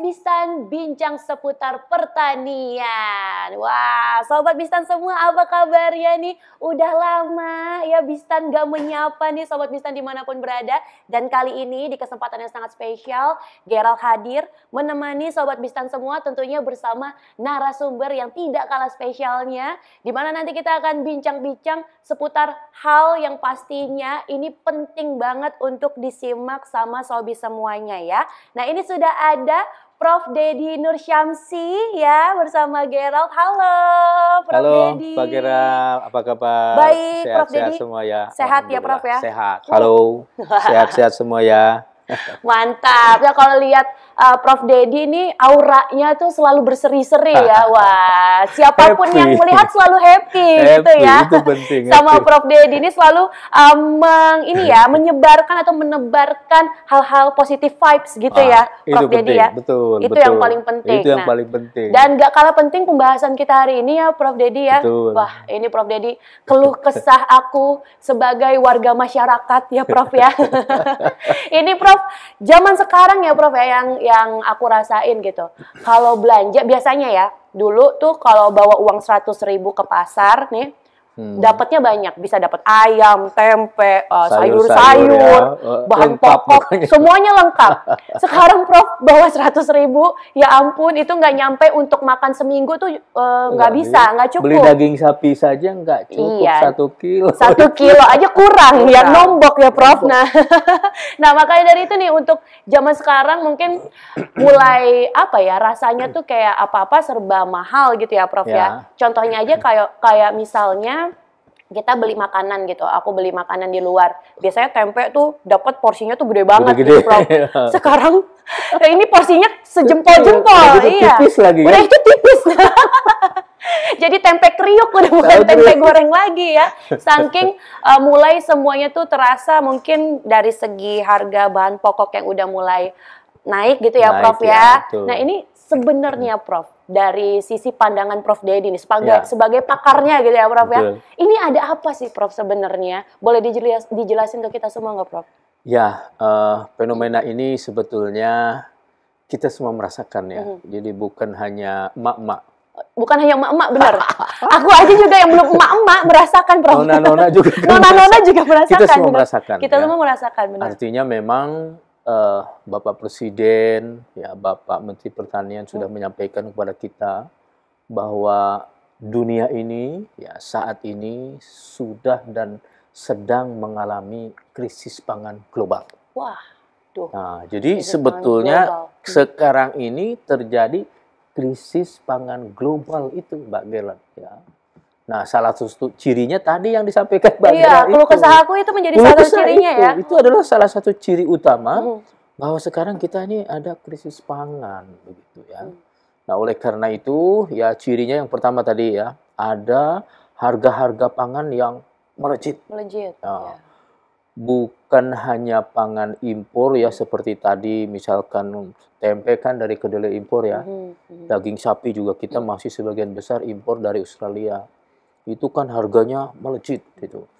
Bistan bincang seputar pertanian. Wah, sobat Bistan semua apa kabar ya nih? Udah lama ya Bistan gak menyapa nih sobat Bistan dimanapun berada. Dan kali ini di kesempatan yang sangat spesial, Gerald hadir menemani sobat Bistan semua tentunya bersama narasumber yang tidak kalah spesialnya. Dimana nanti kita akan bincang-bincang seputar hal yang pastinya ini penting banget untuk disimak sama sobi semuanya ya. Nah ini sudah ada Prof. Dedi Nur Syamsi ya bersama Gerald. Halo, Prof. Halo, Dedi. Pak Gerald, apa kabar? Baik, sehat, Prof. Dedi. Sehat semua ya. Sehat ya, Prof ya. Sehat. Halo, sehat-sehat semua ya. Mantap. Ya kalau lihat uh, Prof Dedi ini auranya tuh selalu berseri-seri ya. Wah, siapapun yang melihat selalu happy, happy gitu ya. Itu penting. Sama happy. Prof Dedi ini selalu um, meng, ini ya menyebarkan atau menebarkan hal-hal positif vibes gitu ah, ya, Prof Dedi ya. Betul. Itu betul. yang paling penting. Itu yang nah, paling penting. Dan gak kalah penting pembahasan kita hari ini ya, Prof Dedi ya. Betul. Wah, ini Prof Dedi keluh kesah aku sebagai warga masyarakat ya, Prof ya. ini Prof, zaman sekarang ya, Prof ya yang yang aku rasain gitu. Kalau belanja biasanya ya, dulu tuh kalau bawa uang 100 ribu ke pasar nih, Hmm. Dapatnya banyak, bisa dapat ayam, tempe, eh, sayur-sayur, uh, sayur, sayur, ya. Eh, bahan pokok, semuanya lengkap. Sekarang Prof bawa seratus ribu, ya ampun itu nggak nyampe untuk makan seminggu tuh uh, nggak bisa, nggak cukup. Beli daging sapi saja nggak cukup iya. satu kilo. Satu kilo aja kurang, kurang. ya nombok ya Prof. Nombok. Nah, nah makanya dari itu nih untuk zaman sekarang mungkin mulai apa ya rasanya tuh kayak apa-apa serba mahal gitu ya Prof ya. ya. Contohnya aja kayak kayak misalnya kita beli makanan gitu. Aku beli makanan di luar. Biasanya tempe tuh dapat porsinya tuh gede banget gede. gitu. Sekarang ya ini porsinya sejempol-jempol. Iya. Tipis lagi. Udah kan? itu tipis. Jadi tempe kriuk udah bukan tempe goreng lagi ya. Saking uh, mulai semuanya tuh terasa mungkin dari segi harga bahan pokok yang udah mulai naik gitu ya, naik, Prof ya. ya. Nah, ini sebenarnya Prof dari sisi pandangan Prof Dedi nih sebagai ya. sebagai pakarnya gitu ya Prof ya. Betul. ya. Ini ada apa sih Prof sebenarnya? Boleh dijelas, dijelasin ke kita semua nggak Prof? Ya, uh, fenomena ini sebetulnya kita semua merasakan ya. -hmm. Jadi bukan hanya mak-mak. bukan hanya emak-emak benar. Aku aja juga yang belum emak-emak merasakan Prof. Nona-nona juga Nona-nona juga merasakan. Kita semua merasakan. Kita ya. semua merasakan benar. Artinya memang uh, Bapak Presiden, ya Bapak Menteri Pertanian sudah hmm. menyampaikan kepada kita bahwa dunia ini ya saat ini sudah dan sedang mengalami krisis pangan global. Wah, tuh. Nah, jadi krisis sebetulnya hmm. sekarang ini terjadi krisis pangan global itu, Mbak Gerland. Ya. Nah, salah satu cirinya tadi yang disampaikan Mbak Iya, kalau kesah aku itu menjadi nah, salah satu cirinya itu, ya. Itu adalah salah satu ciri utama hmm. bahwa sekarang kita ini ada krisis pangan begitu ya. Hmm. Nah, oleh karena itu ya cirinya yang pertama tadi ya, ada harga-harga pangan yang melejit. Melejit. Nah, ya. Bukan hanya pangan impor ya seperti tadi misalkan tempe kan dari kedelai impor ya. Hmm. Daging sapi juga kita mm. masih sebagian besar impor dari Australia itu kan harganya melejit gitu.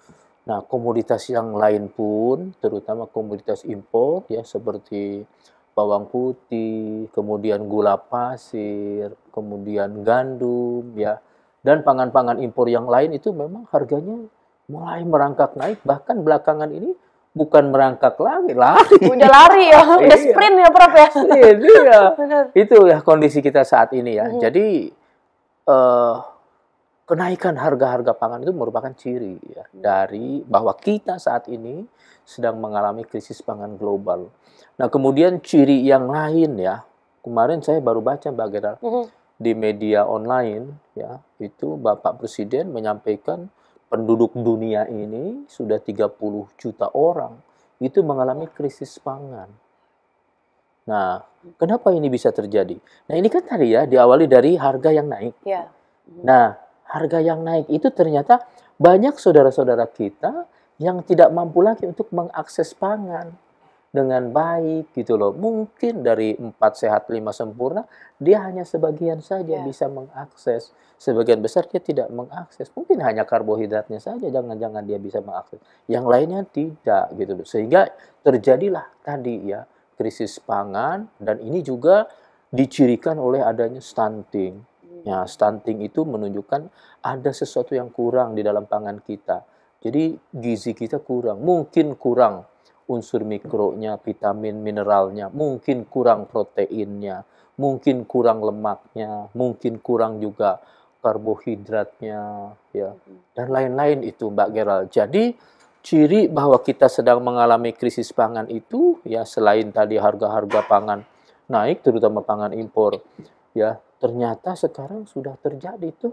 Nah, komoditas yang lain pun terutama komoditas impor ya seperti bawang putih, kemudian gula pasir, kemudian gandum ya dan pangan-pangan impor yang lain itu memang harganya mulai merangkak naik bahkan belakangan ini bukan merangkak lagi lah udah lari ya udah iya. sprint ya prof ya iya, iya. itu ya kondisi kita saat ini ya mm-hmm. jadi uh, kenaikan harga-harga pangan itu merupakan ciri ya, hmm. dari bahwa kita saat ini sedang mengalami krisis pangan global. Nah, kemudian ciri yang lain ya, kemarin saya baru baca Mbak Gera, -hmm. di media online ya, itu Bapak Presiden menyampaikan penduduk dunia ini sudah 30 juta orang itu mengalami krisis pangan. Nah, kenapa ini bisa terjadi? Nah, ini kan tadi ya diawali dari harga yang naik. Yeah. Nah, harga yang naik itu ternyata banyak saudara-saudara kita yang tidak mampu lagi untuk mengakses pangan dengan baik gitu loh. Mungkin dari empat sehat lima sempurna dia hanya sebagian saja yeah. bisa mengakses. Sebagian besar dia tidak mengakses. Mungkin hanya karbohidratnya saja jangan-jangan dia bisa mengakses. Yang lainnya tidak gitu loh. Sehingga terjadilah tadi ya krisis pangan dan ini juga dicirikan oleh adanya stunting Ya, stunting itu menunjukkan ada sesuatu yang kurang di dalam pangan kita. Jadi gizi kita kurang, mungkin kurang unsur mikronya, vitamin, mineralnya, mungkin kurang proteinnya, mungkin kurang lemaknya, mungkin kurang juga karbohidratnya, ya dan lain-lain itu Mbak Gerald. Jadi ciri bahwa kita sedang mengalami krisis pangan itu ya selain tadi harga-harga pangan naik terutama pangan impor ya ternyata sekarang sudah terjadi itu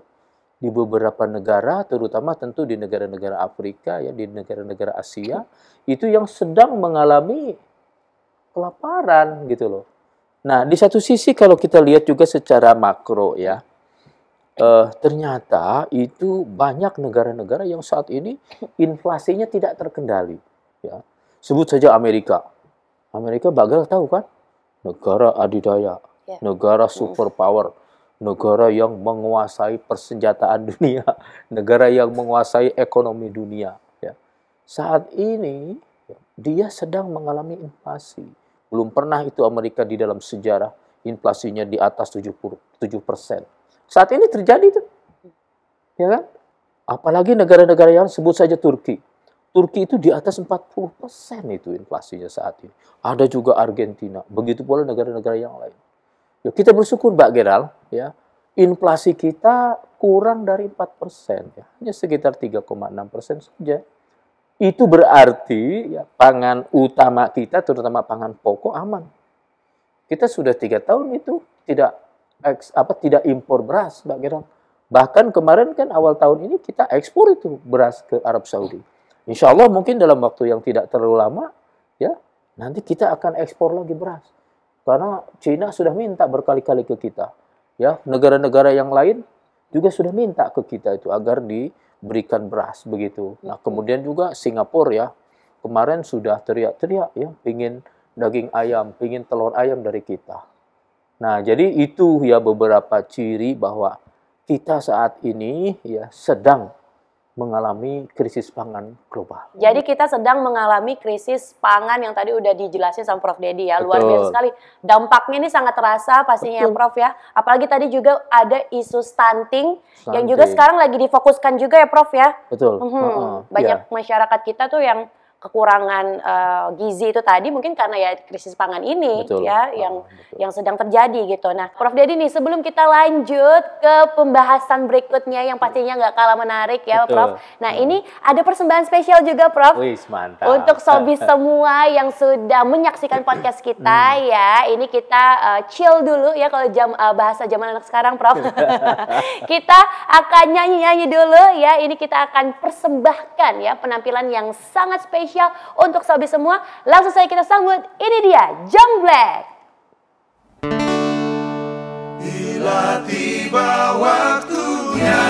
di beberapa negara, terutama tentu di negara-negara Afrika, ya di negara-negara Asia, itu yang sedang mengalami kelaparan gitu loh. Nah, di satu sisi kalau kita lihat juga secara makro ya, eh, ternyata itu banyak negara-negara yang saat ini inflasinya tidak terkendali. Ya, sebut saja Amerika. Amerika bagal tahu kan, negara adidaya, yeah. negara superpower, negara yang menguasai persenjataan dunia, negara yang menguasai ekonomi dunia. Ya. Saat ini ya, dia sedang mengalami inflasi. Belum pernah itu Amerika di dalam sejarah inflasinya di atas 77 persen. Saat ini terjadi itu. Ya kan? Apalagi negara-negara yang sebut saja Turki. Turki itu di atas 40 persen itu inflasinya saat ini. Ada juga Argentina. Begitu pula negara-negara yang lain. Ya, kita bersyukur Mbak Geral, ya. Inflasi kita kurang dari 4 persen, ya. hanya sekitar 3,6 persen saja. Itu berarti ya, pangan utama kita, terutama pangan pokok aman. Kita sudah tiga tahun itu tidak apa tidak impor beras, Mbak Geral. Bahkan kemarin kan awal tahun ini kita ekspor itu beras ke Arab Saudi. Insya Allah mungkin dalam waktu yang tidak terlalu lama, ya nanti kita akan ekspor lagi beras. Karena Cina sudah minta berkali-kali ke kita. Ya, negara-negara yang lain juga sudah minta ke kita itu agar diberikan beras begitu. Nah, kemudian juga Singapura ya. Kemarin sudah teriak-teriak ya, ingin daging ayam, ingin telur ayam dari kita. Nah, jadi itu ya beberapa ciri bahwa kita saat ini ya sedang mengalami krisis pangan global. Jadi kita sedang mengalami krisis pangan yang tadi udah dijelasin sama Prof Dedi ya, Betul. luar biasa sekali. Dampaknya ini sangat terasa pastinya ya, Betul. ya Prof ya. Apalagi tadi juga ada isu stunting, stunting yang juga sekarang lagi difokuskan juga ya Prof ya. Betul. Hmm, uh -huh. Banyak yeah. masyarakat kita tuh yang kekurangan uh, gizi itu tadi mungkin karena ya krisis pangan ini betul. ya ah, yang betul. yang sedang terjadi gitu. Nah, Prof Dedi nih sebelum kita lanjut ke pembahasan berikutnya yang pastinya nggak kalah menarik ya, betul. Prof. Nah, hmm. ini ada persembahan spesial juga, Prof. Wih, mantap. Untuk sobis semua yang sudah menyaksikan podcast kita hmm. ya. Ini kita uh, chill dulu ya kalau jam uh, bahasa zaman anak sekarang, Prof. kita akan nyanyi-nyanyi dulu ya. Ini kita akan persembahkan ya penampilan yang sangat spesial spesial untuk sobi semua. Langsung saja kita sambut, ini dia Jam Black. Bila tiba waktunya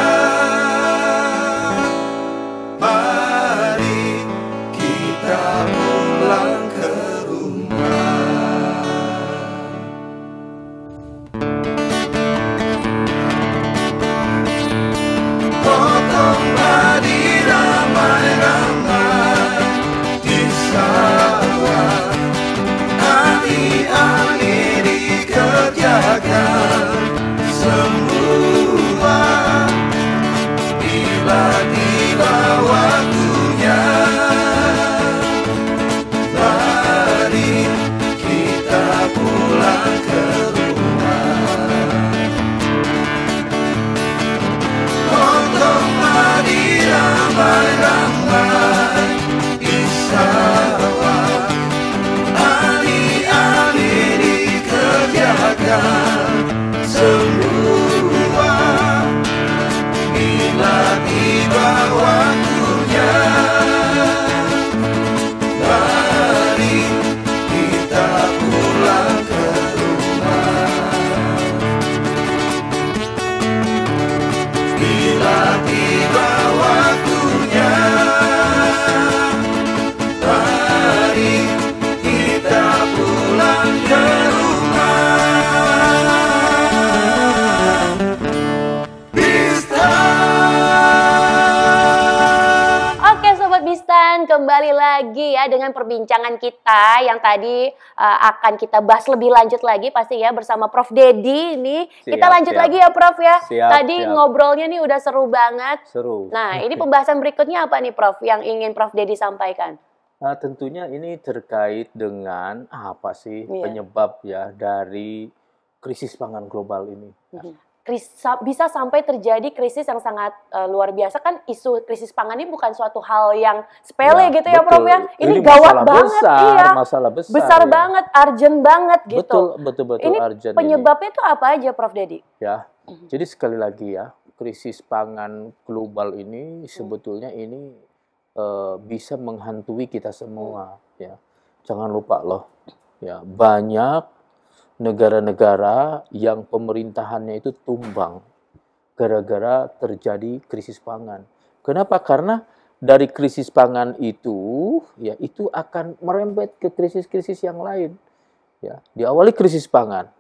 kembali lagi ya dengan perbincangan kita yang tadi uh, akan kita bahas lebih lanjut lagi pasti ya bersama Prof Dedi ini. kita lanjut siap. lagi ya Prof ya. Siap, tadi siap. ngobrolnya nih udah seru banget. Seru. Nah, ini pembahasan berikutnya apa nih Prof yang ingin Prof Dedi sampaikan? Nah, tentunya ini terkait dengan apa sih yeah. penyebab ya dari krisis pangan global ini. mm -hmm bisa sampai terjadi krisis yang sangat uh, luar biasa kan isu krisis pangan ini bukan suatu hal yang sepele ya, gitu ya betul. Prof ya. Ini, ini gawat banget besar, iya. Masalah besar. Besar ya. banget, urgent banget gitu. Betul betul betul ini urgent. Penyebabnya itu apa aja Prof Dedi? Ya. Mhm. Jadi sekali lagi ya, krisis pangan global ini sebetulnya ini uh, bisa menghantui kita semua ya. Jangan lupa loh. Ya, banyak negara-negara yang pemerintahannya itu tumbang gara-gara terjadi krisis pangan. Kenapa? Karena dari krisis pangan itu ya itu akan merembet ke krisis-krisis yang lain. Ya, diawali krisis pangan,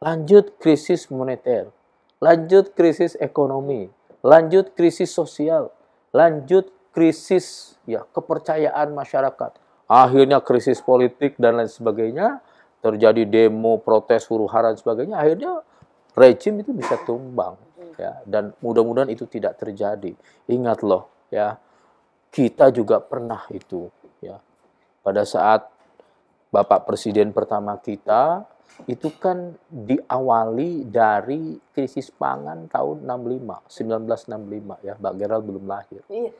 lanjut krisis moneter, lanjut krisis ekonomi, lanjut krisis sosial, lanjut krisis ya kepercayaan masyarakat, akhirnya krisis politik dan lain sebagainya terjadi demo, protes, huru hara dan sebagainya, akhirnya rejim itu bisa tumbang. Ya, dan mudah-mudahan itu tidak terjadi. Ingat loh, ya kita juga pernah itu. Ya, pada saat Bapak Presiden pertama kita itu kan diawali dari krisis pangan tahun 65, 1965 ya, Mbak Gerald belum lahir. Iya.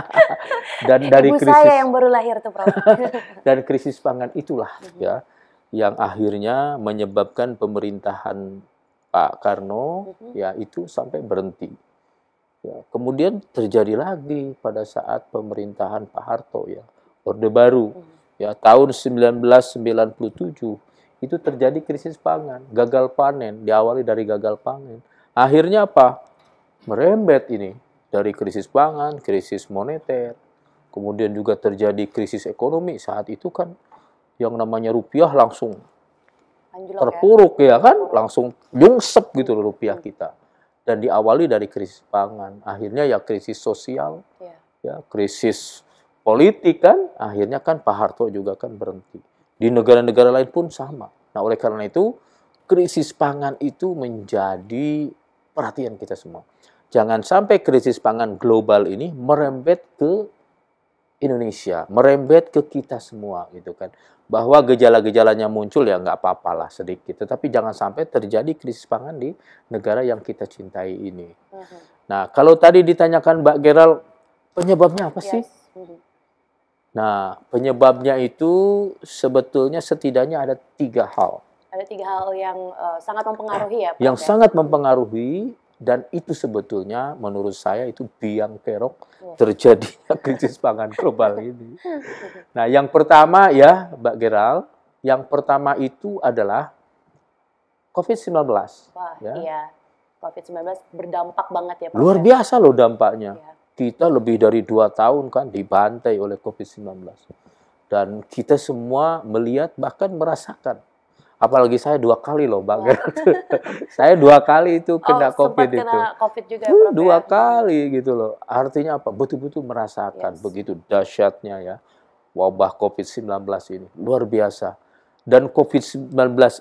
Dan dari Ibu krisis saya yang baru lahir tuh, Prof. dan krisis pangan itulah mm -hmm. ya yang akhirnya menyebabkan pemerintahan Pak Karno mm ya itu sampai berhenti. Ya, kemudian terjadi lagi pada saat pemerintahan Pak Harto ya, Orde Baru. Mm-hmm. Ya, tahun 1997 itu terjadi krisis pangan, gagal panen, diawali dari gagal panen. Akhirnya apa? Merembet ini dari krisis pangan, krisis moneter, kemudian juga terjadi krisis ekonomi. Saat itu kan yang namanya rupiah langsung Anjlok, ya? terpuruk ya, ya kan langsung jungsep gitu loh rupiah hmm. kita dan diawali dari krisis pangan akhirnya ya krisis sosial ya, ya krisis politik kan akhirnya kan Pak Harto juga kan berhenti di negara-negara lain pun sama nah oleh karena itu krisis pangan itu menjadi perhatian kita semua jangan sampai krisis pangan global ini merembet ke Indonesia merembet ke kita semua gitu kan bahwa gejala-gejalanya muncul ya nggak apa-apa sedikit tetapi jangan sampai terjadi krisis pangan di negara yang kita cintai ini uh nah kalau tadi ditanyakan Mbak Gerald, penyebabnya apa sih yes. nah penyebabnya itu sebetulnya setidaknya ada tiga hal ada tiga hal yang uh, sangat mempengaruhi ya Pak yang ya? sangat mempengaruhi dan itu sebetulnya menurut saya itu biang kerok terjadinya krisis pangan global ini. Nah, yang pertama ya, Mbak Geral, yang pertama itu adalah COVID-19. Wah, ya. iya. COVID-19 berdampak banget ya Pak. Luar biasa loh dampaknya. Iya. Kita lebih dari dua tahun kan dibantai oleh COVID-19. Dan kita semua melihat bahkan merasakan apalagi saya dua kali loh mbak oh. saya dua kali itu oh, kena oh, covid kena itu COVID juga, uh, dua ya. kali gitu loh artinya apa betul-betul merasakan yes. begitu dahsyatnya ya wabah covid 19 ini luar biasa dan covid 19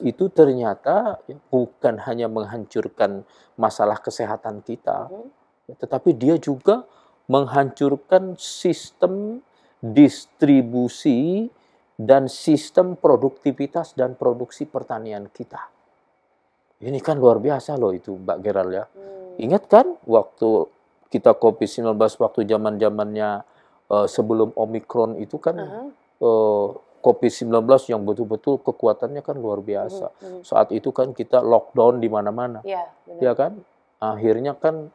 itu ternyata ya, bukan hanya menghancurkan masalah kesehatan kita mm tetapi dia juga menghancurkan sistem distribusi dan sistem produktivitas dan produksi pertanian kita. Ini kan luar biasa loh itu Mbak Geral ya. Hmm. Ingat kan waktu kita kopi 19 waktu zaman-zamannya uh, sebelum Omikron itu kan uh -huh. uh, 19 yang betul-betul kekuatannya kan luar biasa. Uh hmm, -huh. Hmm. Saat itu kan kita lockdown di mana-mana. Iya, ya kan? Akhirnya kan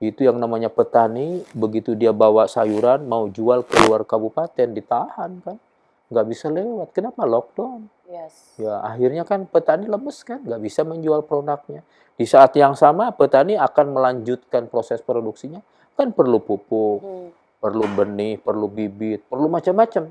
itu yang namanya petani begitu dia bawa sayuran mau jual keluar kabupaten ditahan kan nggak bisa lewat. Kenapa lockdown? Yes. Ya akhirnya kan petani lemes kan, nggak bisa menjual produknya. Di saat yang sama petani akan melanjutkan proses produksinya, kan perlu pupuk, hmm. perlu benih, perlu bibit, perlu macam-macam.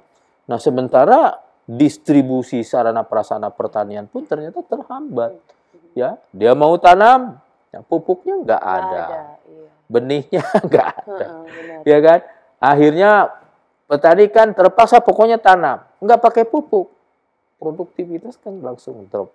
Nah sementara distribusi sarana prasarana pertanian pun ternyata terhambat. Hmm. Ya dia mau tanam, ya pupuknya nggak ada, ada iya. benihnya nggak ada, hmm, ya kan? Akhirnya Petani kan terpaksa pokoknya tanam, nggak pakai pupuk. Produktivitas kan langsung drop.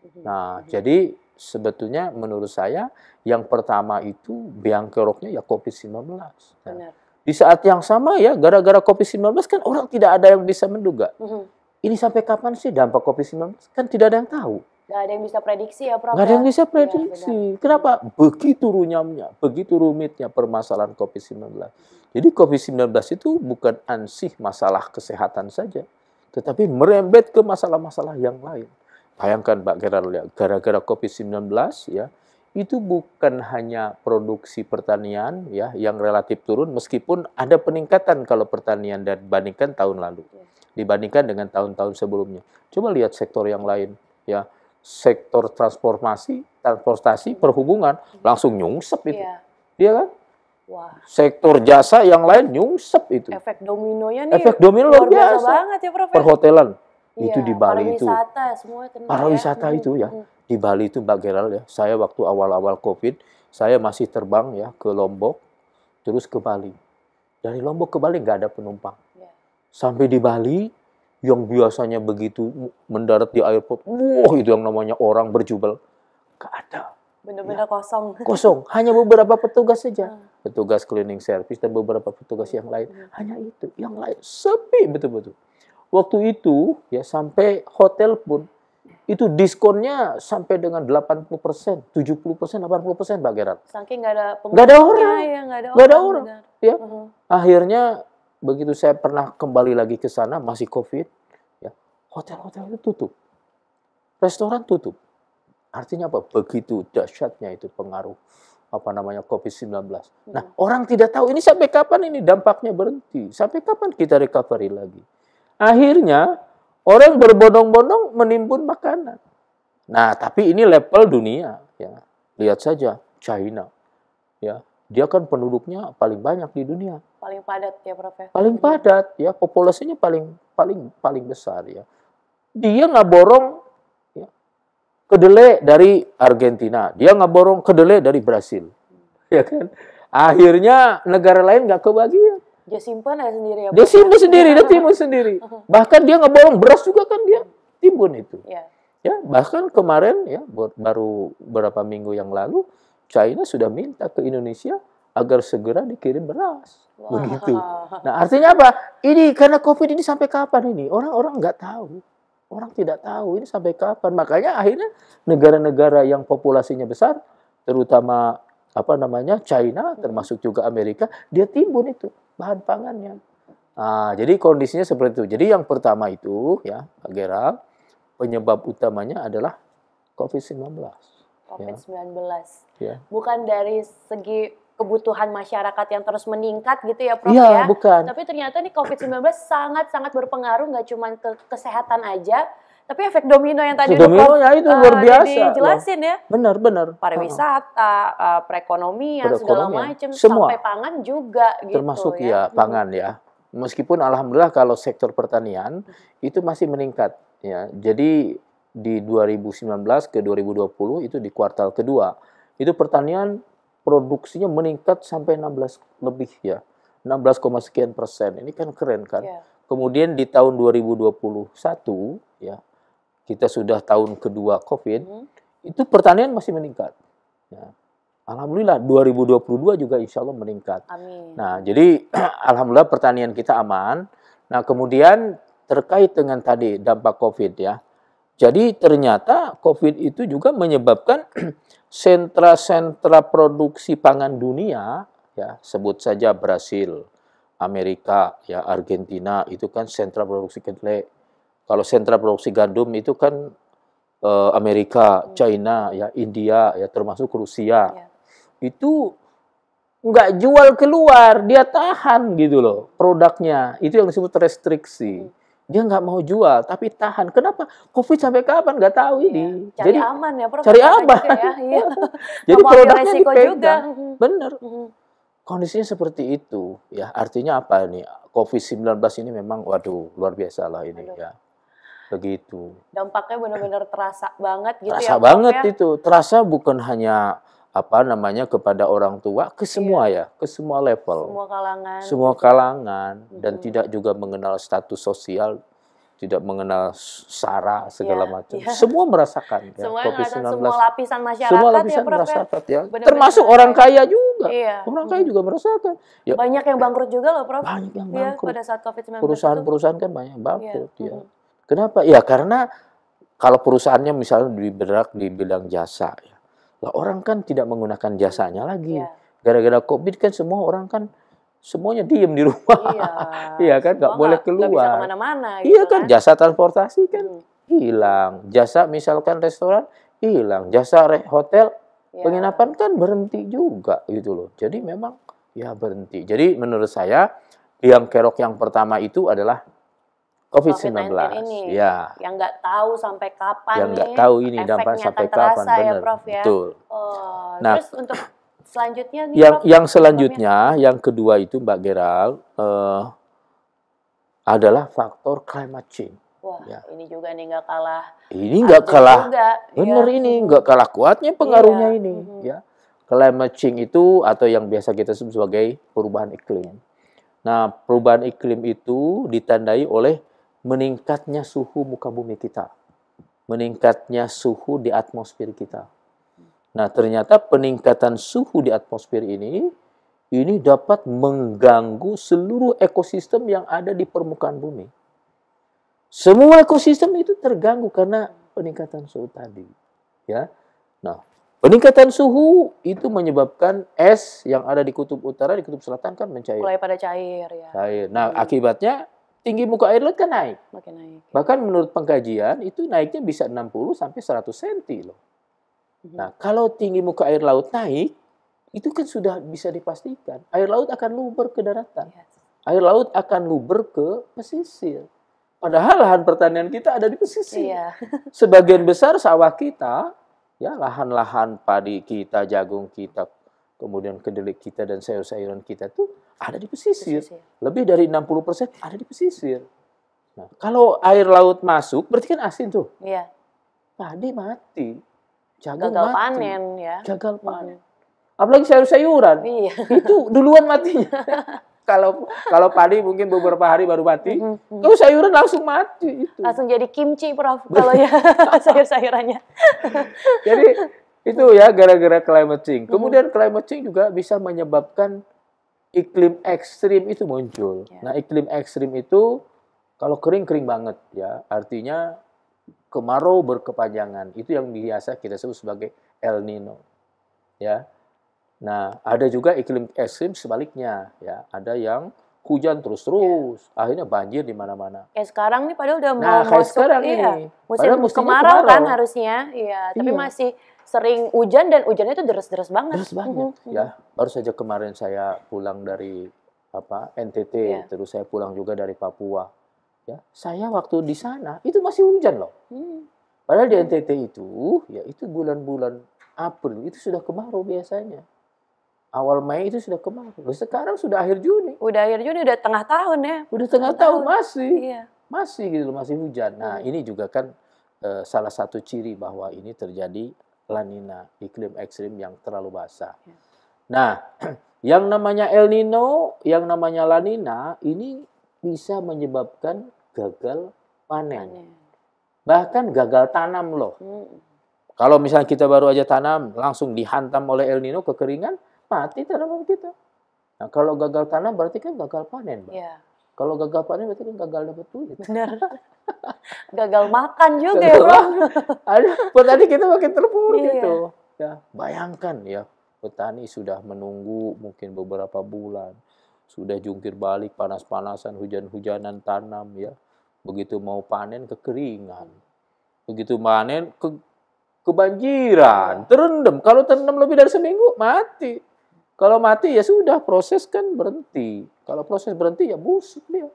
Mhm. Nah, mhm. jadi sebetulnya menurut saya yang pertama itu biang keroknya ya COVID-19. Nah, Benar. Di saat yang sama ya gara-gara COVID-19 kan orang tidak ada yang bisa menduga. Mm -hmm. Ini sampai kapan sih dampak COVID-19? Kan tidak ada yang tahu. Gak ada yang bisa prediksi ya Prof. Gak ada ya? yang bisa iya, prediksi. Ya, Kenapa? Begitu runyamnya, begitu rumitnya permasalahan COVID-19. Jadi COVID-19 itu bukan ansih masalah kesehatan saja, tetapi merembet ke masalah-masalah yang lain. Bayangkan Pak Gerard ya, gara-gara COVID-19 ya, itu bukan hanya produksi pertanian ya yang relatif turun meskipun ada peningkatan kalau pertanian dan bandingkan tahun lalu iya. dibandingkan dengan tahun-tahun sebelumnya. Coba lihat sektor yang lain ya. Sektor transformasi, transportasi, hmm. perhubungan langsung nyungsep itu. Iya ya kan? Sektor jasa yang lain nyungsep itu. Efek dominonya nih. Efek domino luar biasa, biasa banget ya, Prof. Ya? Perhotelan ya, itu di Bali para itu. Pariwisata semua kena. Pariwisata ya. itu ya. Hmm. Di Bali itu Mbak Geral ya. Saya waktu awal-awal Covid, saya masih terbang ya ke Lombok terus ke Bali. Dari Lombok ke Bali nggak ada penumpang. Iya. Sampai di Bali yang biasanya begitu mendarat di airport, wah itu yang namanya orang berjubel, nggak ada benar-benar ya. kosong. Kosong, hanya beberapa petugas saja. Hmm. Petugas cleaning service dan beberapa petugas yang lain. Hmm. Hanya itu, yang lain sepi betul-betul. Waktu itu ya sampai hotel pun itu diskonnya sampai dengan 80%, persen, 70%, persen, 80% Pak Gerard. Saking iya, iya, nggak ada nggak ada orang. Ya, ada orang. Gak ada orang. Ya. Uh Akhirnya begitu saya pernah kembali lagi ke sana masih Covid, ya. Hotel-hotel itu tutup. Restoran tutup Artinya apa? Begitu dahsyatnya itu pengaruh apa namanya COVID-19. Hmm. Nah, orang tidak tahu ini sampai kapan ini dampaknya berhenti, sampai kapan kita recovery lagi. Akhirnya orang berbondong-bondong menimbun makanan. Nah, tapi ini level dunia ya. Lihat saja China. Ya, dia kan penduduknya paling banyak di dunia. Paling padat ya, Prof. Ya? Paling padat ya, populasinya paling paling paling besar ya. Dia nggak borong kedelai dari Argentina, dia ngeborong kedelai dari Brasil, ya kan? Akhirnya negara lain nggak kebagian. Dia simpan aja ya sendiri ya. Dia simpan sendiri, dia timun sendiri. Bahkan dia ngeborong beras juga kan dia timbun itu. Ya. ya bahkan kemarin ya baru beberapa minggu yang lalu China sudah minta ke Indonesia agar segera dikirim beras. Wow. Begitu. Nah, artinya apa? Ini karena COVID ini sampai kapan ini? Orang-orang nggak tahu. Orang tidak tahu ini sampai kapan. Makanya akhirnya negara-negara yang populasinya besar, terutama apa namanya China, termasuk juga Amerika, dia timbun itu bahan pangannya. Nah, jadi kondisinya seperti itu. Jadi yang pertama itu ya, Pak Gerald, penyebab utamanya adalah COVID-19. Ya. COVID-19. Ya. Bukan dari segi kebutuhan masyarakat yang terus meningkat gitu ya Prof ya. ya. Bukan. Tapi ternyata nih COVID-19 sangat-sangat berpengaruh nggak cuma ke kesehatan aja, tapi efek domino yang tadi domino ya itu eh, luar biasa uh, jelasin ya benar benar pariwisata uh, perekonomian, segala macam sampai pangan juga gitu termasuk ya, ya hmm. pangan ya meskipun alhamdulillah kalau sektor pertanian hmm. itu masih meningkat ya jadi di 2019 ke 2020 itu di kuartal kedua itu pertanian produksinya meningkat sampai 16 lebih ya. 16, sekian persen. Ini kan keren kan? Yeah. Kemudian di tahun 2021 ya, kita sudah tahun kedua Covid, mm itu pertanian masih meningkat. Ya. Alhamdulillah 2022 juga insya Allah meningkat. Amin. Nah jadi alhamdulillah pertanian kita aman. Nah kemudian terkait dengan tadi dampak COVID ya, jadi ternyata COVID itu juga menyebabkan sentra-sentra produksi pangan dunia, ya sebut saja Brasil, Amerika, ya Argentina itu kan sentra produksi kedelai. Kalau sentra produksi gandum itu kan eh, Amerika, hmm. China, ya India, ya termasuk Rusia. Ya. Itu nggak jual keluar, dia tahan gitu loh produknya. Itu yang disebut restriksi. Hmm dia nggak mau jual tapi tahan kenapa covid sampai kapan nggak tahu iya, ini iya. cari jadi aman ya Prof. cari ya, aman ya. Iya. jadi produknya dipegang juga. bener kondisinya seperti itu ya artinya apa nih covid 19 ini memang waduh luar biasa lah ini Aduh. ya begitu dampaknya benar-benar terasa banget gitu terasa ya, banget ya? itu terasa bukan hanya apa namanya kepada orang tua ke iya. semua iya. ya ke semua level semua kalangan semua kalangan mm -hmm. dan tidak juga mengenal status sosial tidak mengenal sara segala yeah, macam yeah. semua merasakan ya, semua COVID 19 semua lapisan masyarakat semua ya, lapisan ya, merasakan ya bener -bener termasuk bener orang kaya juga iya. orang kaya juga merasakan ya, banyak yang ya. bangkrut juga loh prof banyak yang iya, bangkrut pada saat COVID perusahaan-perusahaan kan banyak iya, bangkrut yeah. ya mm -hmm. kenapa ya karena kalau perusahaannya misalnya diberak di bidang jasa lah orang kan tidak menggunakan jasanya lagi. Iya. Gara-gara yeah. COVID kan semua orang kan semuanya diem di rumah. Iya, yeah. kan nggak boleh keluar. Gak bisa mana Gitu iya kan? kan jasa transportasi kan hmm. hilang. Jasa misalkan restoran hilang. Jasa re hotel yeah. penginapan kan berhenti juga gitu loh. Jadi memang ya berhenti. Jadi menurut saya yang kerok yang pertama itu adalah COVID-19 COVID ini. Ya. Yang nggak tahu sampai kapan Yang Yang tahu ini dampak sampai kapan terasa, ya, benar. Prof, ya? Betul. Oh, nah, terus untuk selanjutnya nih yang Prof, yang selanjutnya Prof, yang kedua itu Mbak Geral uh, eh, adalah faktor climate change. Wah, ya. ini juga nih nggak kalah. Ini nggak kalah. Juga, iya. bener ya. ini nggak kalah kuatnya pengaruhnya ya. ini, -hmm. ya. Climate change itu atau yang biasa kita sebut sebagai perubahan iklim. Nah, perubahan iklim itu ditandai oleh meningkatnya suhu muka bumi kita, meningkatnya suhu di atmosfer kita. Nah, ternyata peningkatan suhu di atmosfer ini ini dapat mengganggu seluruh ekosistem yang ada di permukaan bumi. Semua ekosistem itu terganggu karena peningkatan suhu tadi, ya. Nah, peningkatan suhu itu menyebabkan es yang ada di kutub utara, di kutub selatan kan mencair. Mulai pada cair ya. Cair. Nah, akibatnya tinggi muka air laut kan naik. Makin naik. Ya. Bahkan menurut pengkajian itu naiknya bisa 60 sampai 100 cm loh. Mm-hmm. Nah, kalau tinggi muka air laut naik, itu kan sudah bisa dipastikan air laut akan luber ke daratan. Yes. Iya, air laut akan luber ke pesisir. Padahal lahan pertanian kita ada di pesisir. Iya. Sebagian besar sawah kita, ya lahan-lahan padi kita, jagung kita, kemudian kedelai kita dan sayur-sayuran kita tuh ada di pesisir. pesisir. Lebih dari 60% ada di pesisir. Nah, kalau air laut masuk, berarti kan asin tuh. Iya. Padi mati. Jagal mati. panen ya. Jagal iya. panen. Apalagi sayur-sayuran. Iya. Itu duluan matinya. kalau kalau padi mungkin beberapa hari baru mati, kalau mm-hmm, mm-hmm. sayuran langsung mati itu. Langsung jadi kimchi, Prof, kalau ya sayur-sayurannya. jadi itu ya gara-gara climate change. Mm-hmm. Kemudian climate change juga bisa menyebabkan iklim ekstrim itu muncul. Yeah. Nah, iklim ekstrim itu kalau kering kering banget ya, artinya kemarau berkepanjangan. Itu yang biasa kita sebut sebagai El Nino. Ya. Nah, ada juga iklim ekstrim sebaliknya ya. Ada yang hujan terus-terus, ya. akhirnya banjir di mana-mana. Kayak sekarang nih padahal udah nah, mau kayak masuk sekarang iya, ini. musim musim kemarau, kemarau kan harusnya, iya, tapi iya. masih sering hujan dan hujannya itu deras-deras banget. Deres banget. Mm -hmm. Ya, baru saja kemarin saya pulang dari apa NTT, yeah. terus saya pulang juga dari Papua. Ya, saya waktu di sana itu masih hujan loh. Hmm. Padahal di NTT itu, ya itu bulan-bulan April itu sudah kemarau biasanya. Awal Mei itu sudah kemarau. Sekarang sudah akhir Juni. Udah akhir Juni, udah tengah tahun ya. Udah tengah, tahun, tahun masih. Iya. Masih gitu loh, masih hujan. Nah, hmm. ini juga kan eh, salah satu ciri bahwa ini terjadi lanina, iklim ekstrim yang terlalu basah. Ya. Nah, yang namanya El Nino, yang namanya lanina ini bisa menyebabkan gagal panen. Bahkan gagal tanam loh. Hmm. Kalau misalnya kita baru aja tanam, langsung dihantam oleh El Nino kekeringan, mati tanaman kita. Nah, kalau gagal tanam berarti kan gagal panen, Pak. Yeah. Kalau gagal panen berarti kan gagal dapet duit. Benar. gagal makan juga ya, gagal ya, Bro. Aduh, petani kita makin terpuruk iya. gitu. Ya, bayangkan ya, petani sudah menunggu mungkin beberapa bulan. Sudah jungkir balik panas-panasan, hujan-hujanan tanam ya. Begitu mau panen kekeringan. Begitu panen ke kebanjiran, terendam. Kalau terendam lebih dari seminggu mati kalau mati ya sudah proses kan berhenti. Kalau proses berhenti ya busuk dia.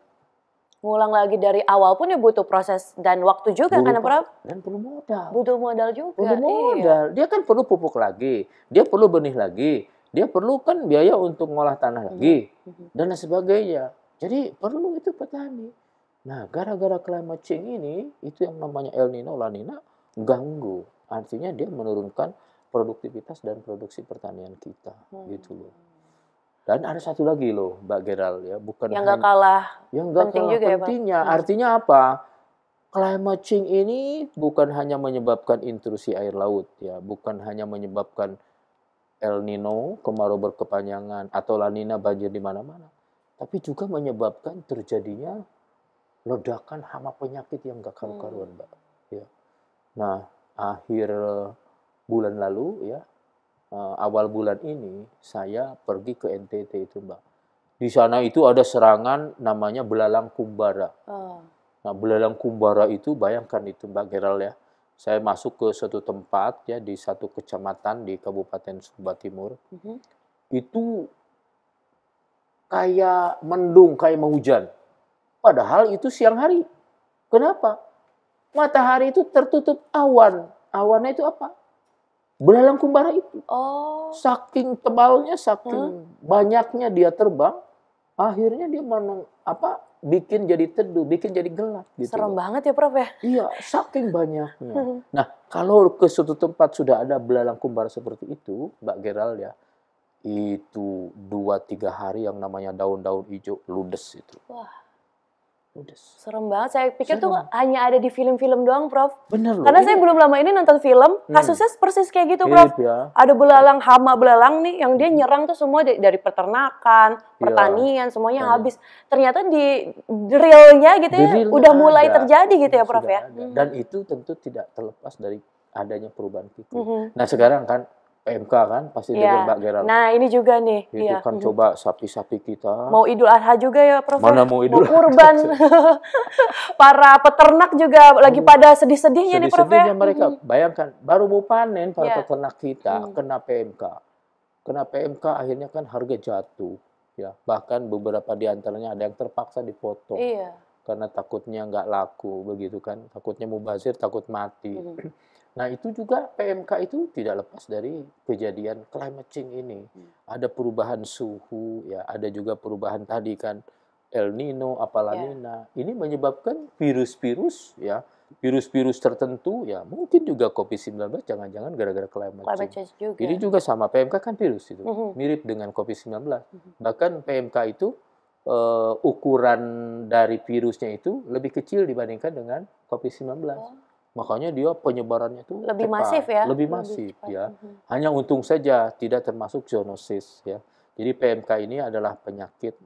Ngulang lagi dari awal pun ya butuh proses dan waktu juga kan, karena Dan perlu modal. Butuh modal juga. Butuh iya. modal. Iya. Dia kan perlu pupuk lagi, dia perlu benih lagi, dia perlu kan biaya untuk ngolah tanah iya. lagi mhm. dan lain sebagainya. Jadi perlu itu petani. Nah, gara-gara climate change ini, itu yang namanya El Nino, La Nina, ganggu. Artinya dia menurunkan produktivitas dan produksi pertanian kita hmm. gitu loh. Dan ada satu lagi loh Mbak Geral ya, bukan yang nggak kalah yang gak penting kalah juga ya, pentingnya. Ya, Artinya apa? Climate change ini bukan hanya menyebabkan intrusi air laut ya, bukan hanya menyebabkan El Nino, kemarau berkepanjangan atau La Nina banjir di mana-mana, tapi juga menyebabkan terjadinya ledakan hama penyakit yang gak karu-karuan, hmm. Mbak. Ya. Nah, akhir bulan lalu ya eh, awal bulan ini saya pergi ke NTT itu mbak. Di sana itu ada serangan namanya belalang kumbara. Oh. Nah belalang kumbara itu bayangkan itu mbak Geral ya. Saya masuk ke satu tempat ya di satu kecamatan di Kabupaten Sumba Timur. uh mhm. -huh. Itu kayak mendung, kayak mau hujan. Padahal itu siang hari. Kenapa? Matahari itu tertutup awan. Awannya itu apa? belalang kumbara itu. Oh. Saking tebalnya, saking hmm. banyaknya dia terbang, akhirnya dia menang apa bikin jadi teduh, bikin jadi gelap. Gitu. Serem banget ya Prof ya? Iya, saking banyaknya. nah, kalau ke suatu tempat sudah ada belalang kumbara seperti itu, Mbak Gerald ya, itu dua tiga hari yang namanya daun-daun hijau ludes itu. Wah. Serem banget. Saya pikir Serem. tuh hanya ada di film-film doang, Prof. Bener loh. Karena ini... saya belum lama ini nonton film, hmm. kasusnya persis kayak gitu, Prof. ya. Ada belalang hama belalang nih yang dia nyerang tuh semua dari, peternakan, iya. pertanian, semuanya ya. habis. Ternyata di realnya gitu ya, di udah mulai ada. terjadi gitu ya, Prof ya. Hmm. Dan itu tentu tidak terlepas dari adanya perubahan iklim. -hmm. Nah, sekarang kan PMK kan pasti ya. dengan Mbak Gerald. Nah ini juga nih. Itu ya. kan mhm. coba sapi-sapi kita. Mau Idul Adha juga ya Prof. Mana ya? mau Idul Adha? kurban. para peternak juga lagi hmm. pada sedih-sedihnya sedih nih Prof. Ya? Sedih-sedihnya mereka. -hmm. Bayangkan baru mau panen para ya. peternak kita hmm. kena PMK. Kena PMK akhirnya kan harga jatuh. ya Bahkan beberapa di antaranya ada yang terpaksa dipotong. Iya. Karena takutnya nggak laku begitu kan. Takutnya mubazir, takut mati. Hmm. Nah itu juga PMK itu tidak lepas dari kejadian climate change ini. Hmm. Ada perubahan suhu, ya ada juga perubahan tadi kan El Nino, Apalanina. Ya. Yeah. Ini menyebabkan virus-virus, ya virus-virus tertentu, ya mungkin juga COVID-19 jangan-jangan gara-gara climate, change. juga. Ini ya. juga sama PMK kan virus itu, mm -hmm. mirip dengan COVID-19. Mm -hmm. Bahkan PMK itu uh, ukuran dari virusnya itu lebih kecil dibandingkan dengan COVID-19. Oh. Makanya dia penyebarannya itu lebih cepat, masif ya. Lebih masif lebih ya. Mhm. Hanya untung saja tidak termasuk zoonosis ya. Jadi PMK ini adalah penyakit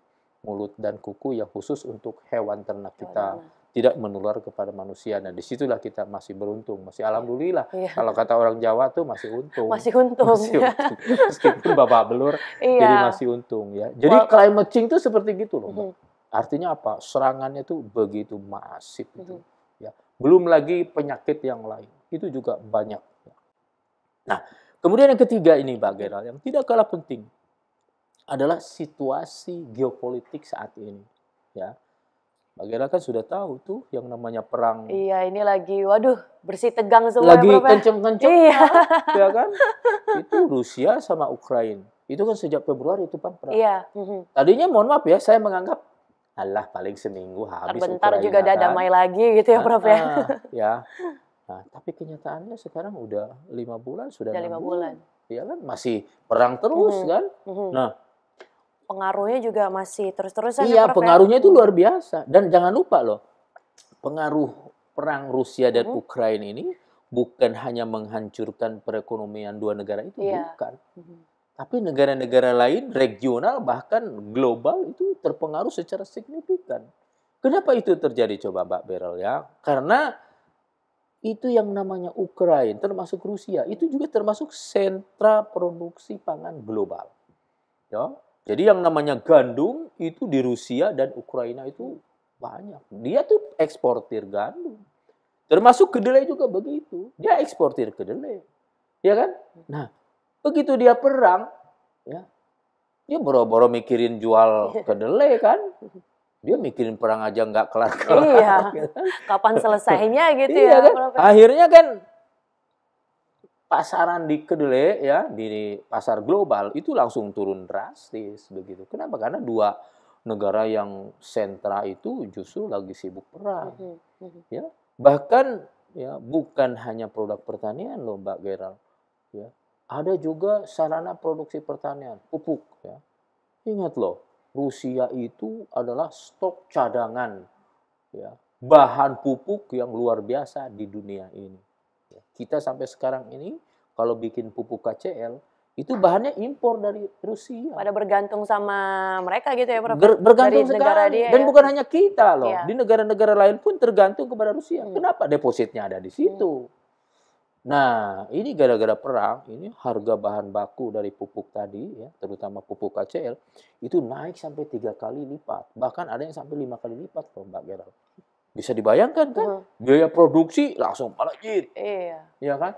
mulut dan kuku yang khusus untuk hewan ternak kita. Tidak menular kepada manusia. Nah, disitulah kita masih beruntung. Masih iya. alhamdulillah. Ya. Kalau kata orang Jawa tuh masih untung. Masih untung. Masih ya. untung. Meskipun bapak belur, ya. jadi masih untung ya. Jadi well, climate change itu seperti gitu loh. Mbak. Mhm. Artinya apa? Serangannya tuh begitu masif. Itu. Mhm. Belum lagi penyakit yang lain. Itu juga banyak. Nah, kemudian yang ketiga ini Pak Geral, yang tidak kalah penting adalah situasi geopolitik saat ini. Ya, Pak Gera kan sudah tahu tuh yang namanya perang. Iya, ini lagi waduh bersih tegang semua. Ya, lagi ya. kenceng-kenceng. Iya. Ya kan? Itu Rusia sama Ukraina. Itu kan sejak Februari itu kan perang. Iya. Mhm. Tadinya mohon maaf ya, saya menganggap Allah paling seminggu habis sebentar juga ada kan. damai lagi gitu ya Prof ya. Ah, ah, ya. Nah, tapi kenyataannya sekarang udah lima bulan sudah lima bulan. Iya kan masih perang terus -hmm. kan. -hmm. Nah, pengaruhnya juga masih terus-terusan. Iya, ya, ya? pengaruhnya ya? itu hmm. luar biasa. Dan jangan lupa loh, pengaruh perang Rusia dan hmm. Ukraina ini bukan hanya menghancurkan perekonomian dua negara itu, ya. bukan. Hmm. Tapi negara-negara lain, regional, bahkan global itu terpengaruh secara signifikan. Kenapa itu terjadi? Coba Mbak Beryl ya. Karena itu yang namanya Ukraina, termasuk Rusia, itu juga termasuk sentra produksi pangan global. Ya. Jadi yang namanya gandum itu di Rusia dan Ukraina itu banyak. Dia tuh eksportir gandum. Termasuk kedelai juga begitu. Dia eksportir kedelai. Ya kan? Nah, Begitu dia perang, ya, dia boro-boro mikirin jual iya. kedelai kan. Dia mikirin perang aja nggak kelar-kelar. Iya. Gitu. Kapan selesainya gitu iya, ya. Kan? Akhirnya kan pasaran di kedelai ya di pasar global itu langsung turun drastis begitu. Kenapa? Karena dua negara yang sentra itu justru lagi sibuk perang. Mm -hmm. Ya, bahkan ya bukan hanya produk pertanian loh Mbak Gerald. Ya, ada juga sarana produksi pertanian, pupuk. Ya. Ingat loh, Rusia itu adalah stok cadangan, ya, bahan pupuk yang luar biasa di dunia ini. Kita sampai sekarang ini kalau bikin pupuk KCL itu bahannya impor dari Rusia. Pada bergantung sama mereka gitu ya, Prof. bergantung dari Negara dia, Dan ya? bukan hanya kita loh, ya. di negara-negara lain pun tergantung kepada Rusia. Hmm. Kenapa depositnya ada di situ? Hmm. Nah, ini gara-gara perang, ini harga bahan baku dari pupuk tadi, ya, terutama pupuk KCL, itu naik sampai tiga kali lipat. Bahkan ada yang sampai lima kali lipat loh, Mbak Gerald. Bisa dibayangkan kan? Hmm. Biaya produksi langsung melejit. Iya. Iya kan?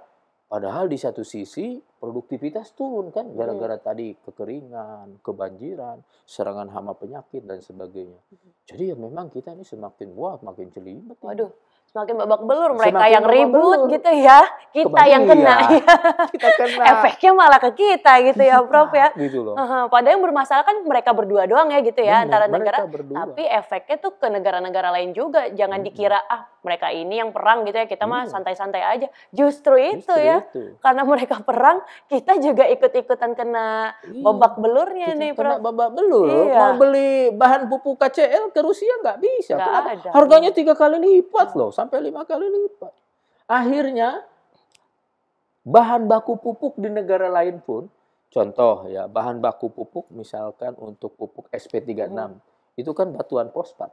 Padahal di satu sisi produktivitas turun kan iya. gara-gara hmm. tadi kekeringan, kebanjiran, serangan hama penyakit dan sebagainya. Hmm. Jadi ya memang kita ini semakin wah makin celibet. Waduh semakin babak belur mereka semakin yang ribut belur. gitu ya kita yang kena ya, ya. kita kena. efeknya malah ke kita gitu ya Prof ya gitu loh. Uh-huh. padahal yang bermasalah kan mereka berdua doang ya gitu ya antara negara berdua. tapi efeknya tuh ke negara-negara lain juga jangan hmm. dikira ah mereka ini yang perang gitu ya kita hmm. mah santai-santai aja justru itu justru ya itu. karena mereka perang kita juga ikut-ikutan kena hmm. babak belurnya kita nih Prof babak belur iya. mau beli bahan pupuk KCL ke Rusia nggak bisa gak ada. harganya tiga kali lipat loh sampai lima kali lipat. Akhirnya bahan baku pupuk di negara lain pun, contoh ya bahan baku pupuk misalkan untuk pupuk SP36 hmm. itu kan batuan fosfat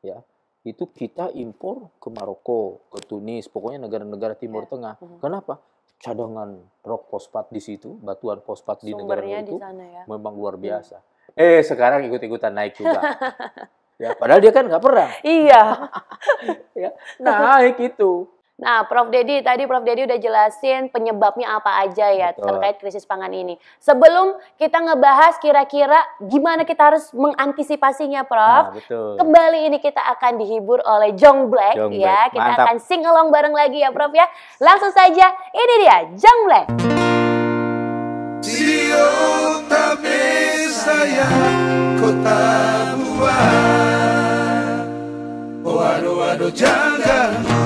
ya itu kita impor ke Maroko, ke Tunis, pokoknya negara-negara Timur ya. hmm. Tengah. Kenapa? Cadangan rok fosfat di situ, batuan fosfat di negara itu di sana, ya. memang luar hmm. biasa. Hmm. Eh sekarang ikut-ikutan naik juga. Ya, padahal dia kan nggak pernah iya. ya, nah. naik itu. Nah, Prof. Dedi tadi Prof. Dedi udah jelasin penyebabnya apa aja ya Betul. terkait krisis pangan ini. Sebelum kita ngebahas kira-kira gimana kita harus mengantisipasinya, Prof. Nah, Kembali ini kita akan dihibur oleh Jong Black Jong ya. Kita Mantap. akan sing along bareng lagi ya, Prof ya. Langsung saja ini dia Jong Black. Tio, sayang, kota janga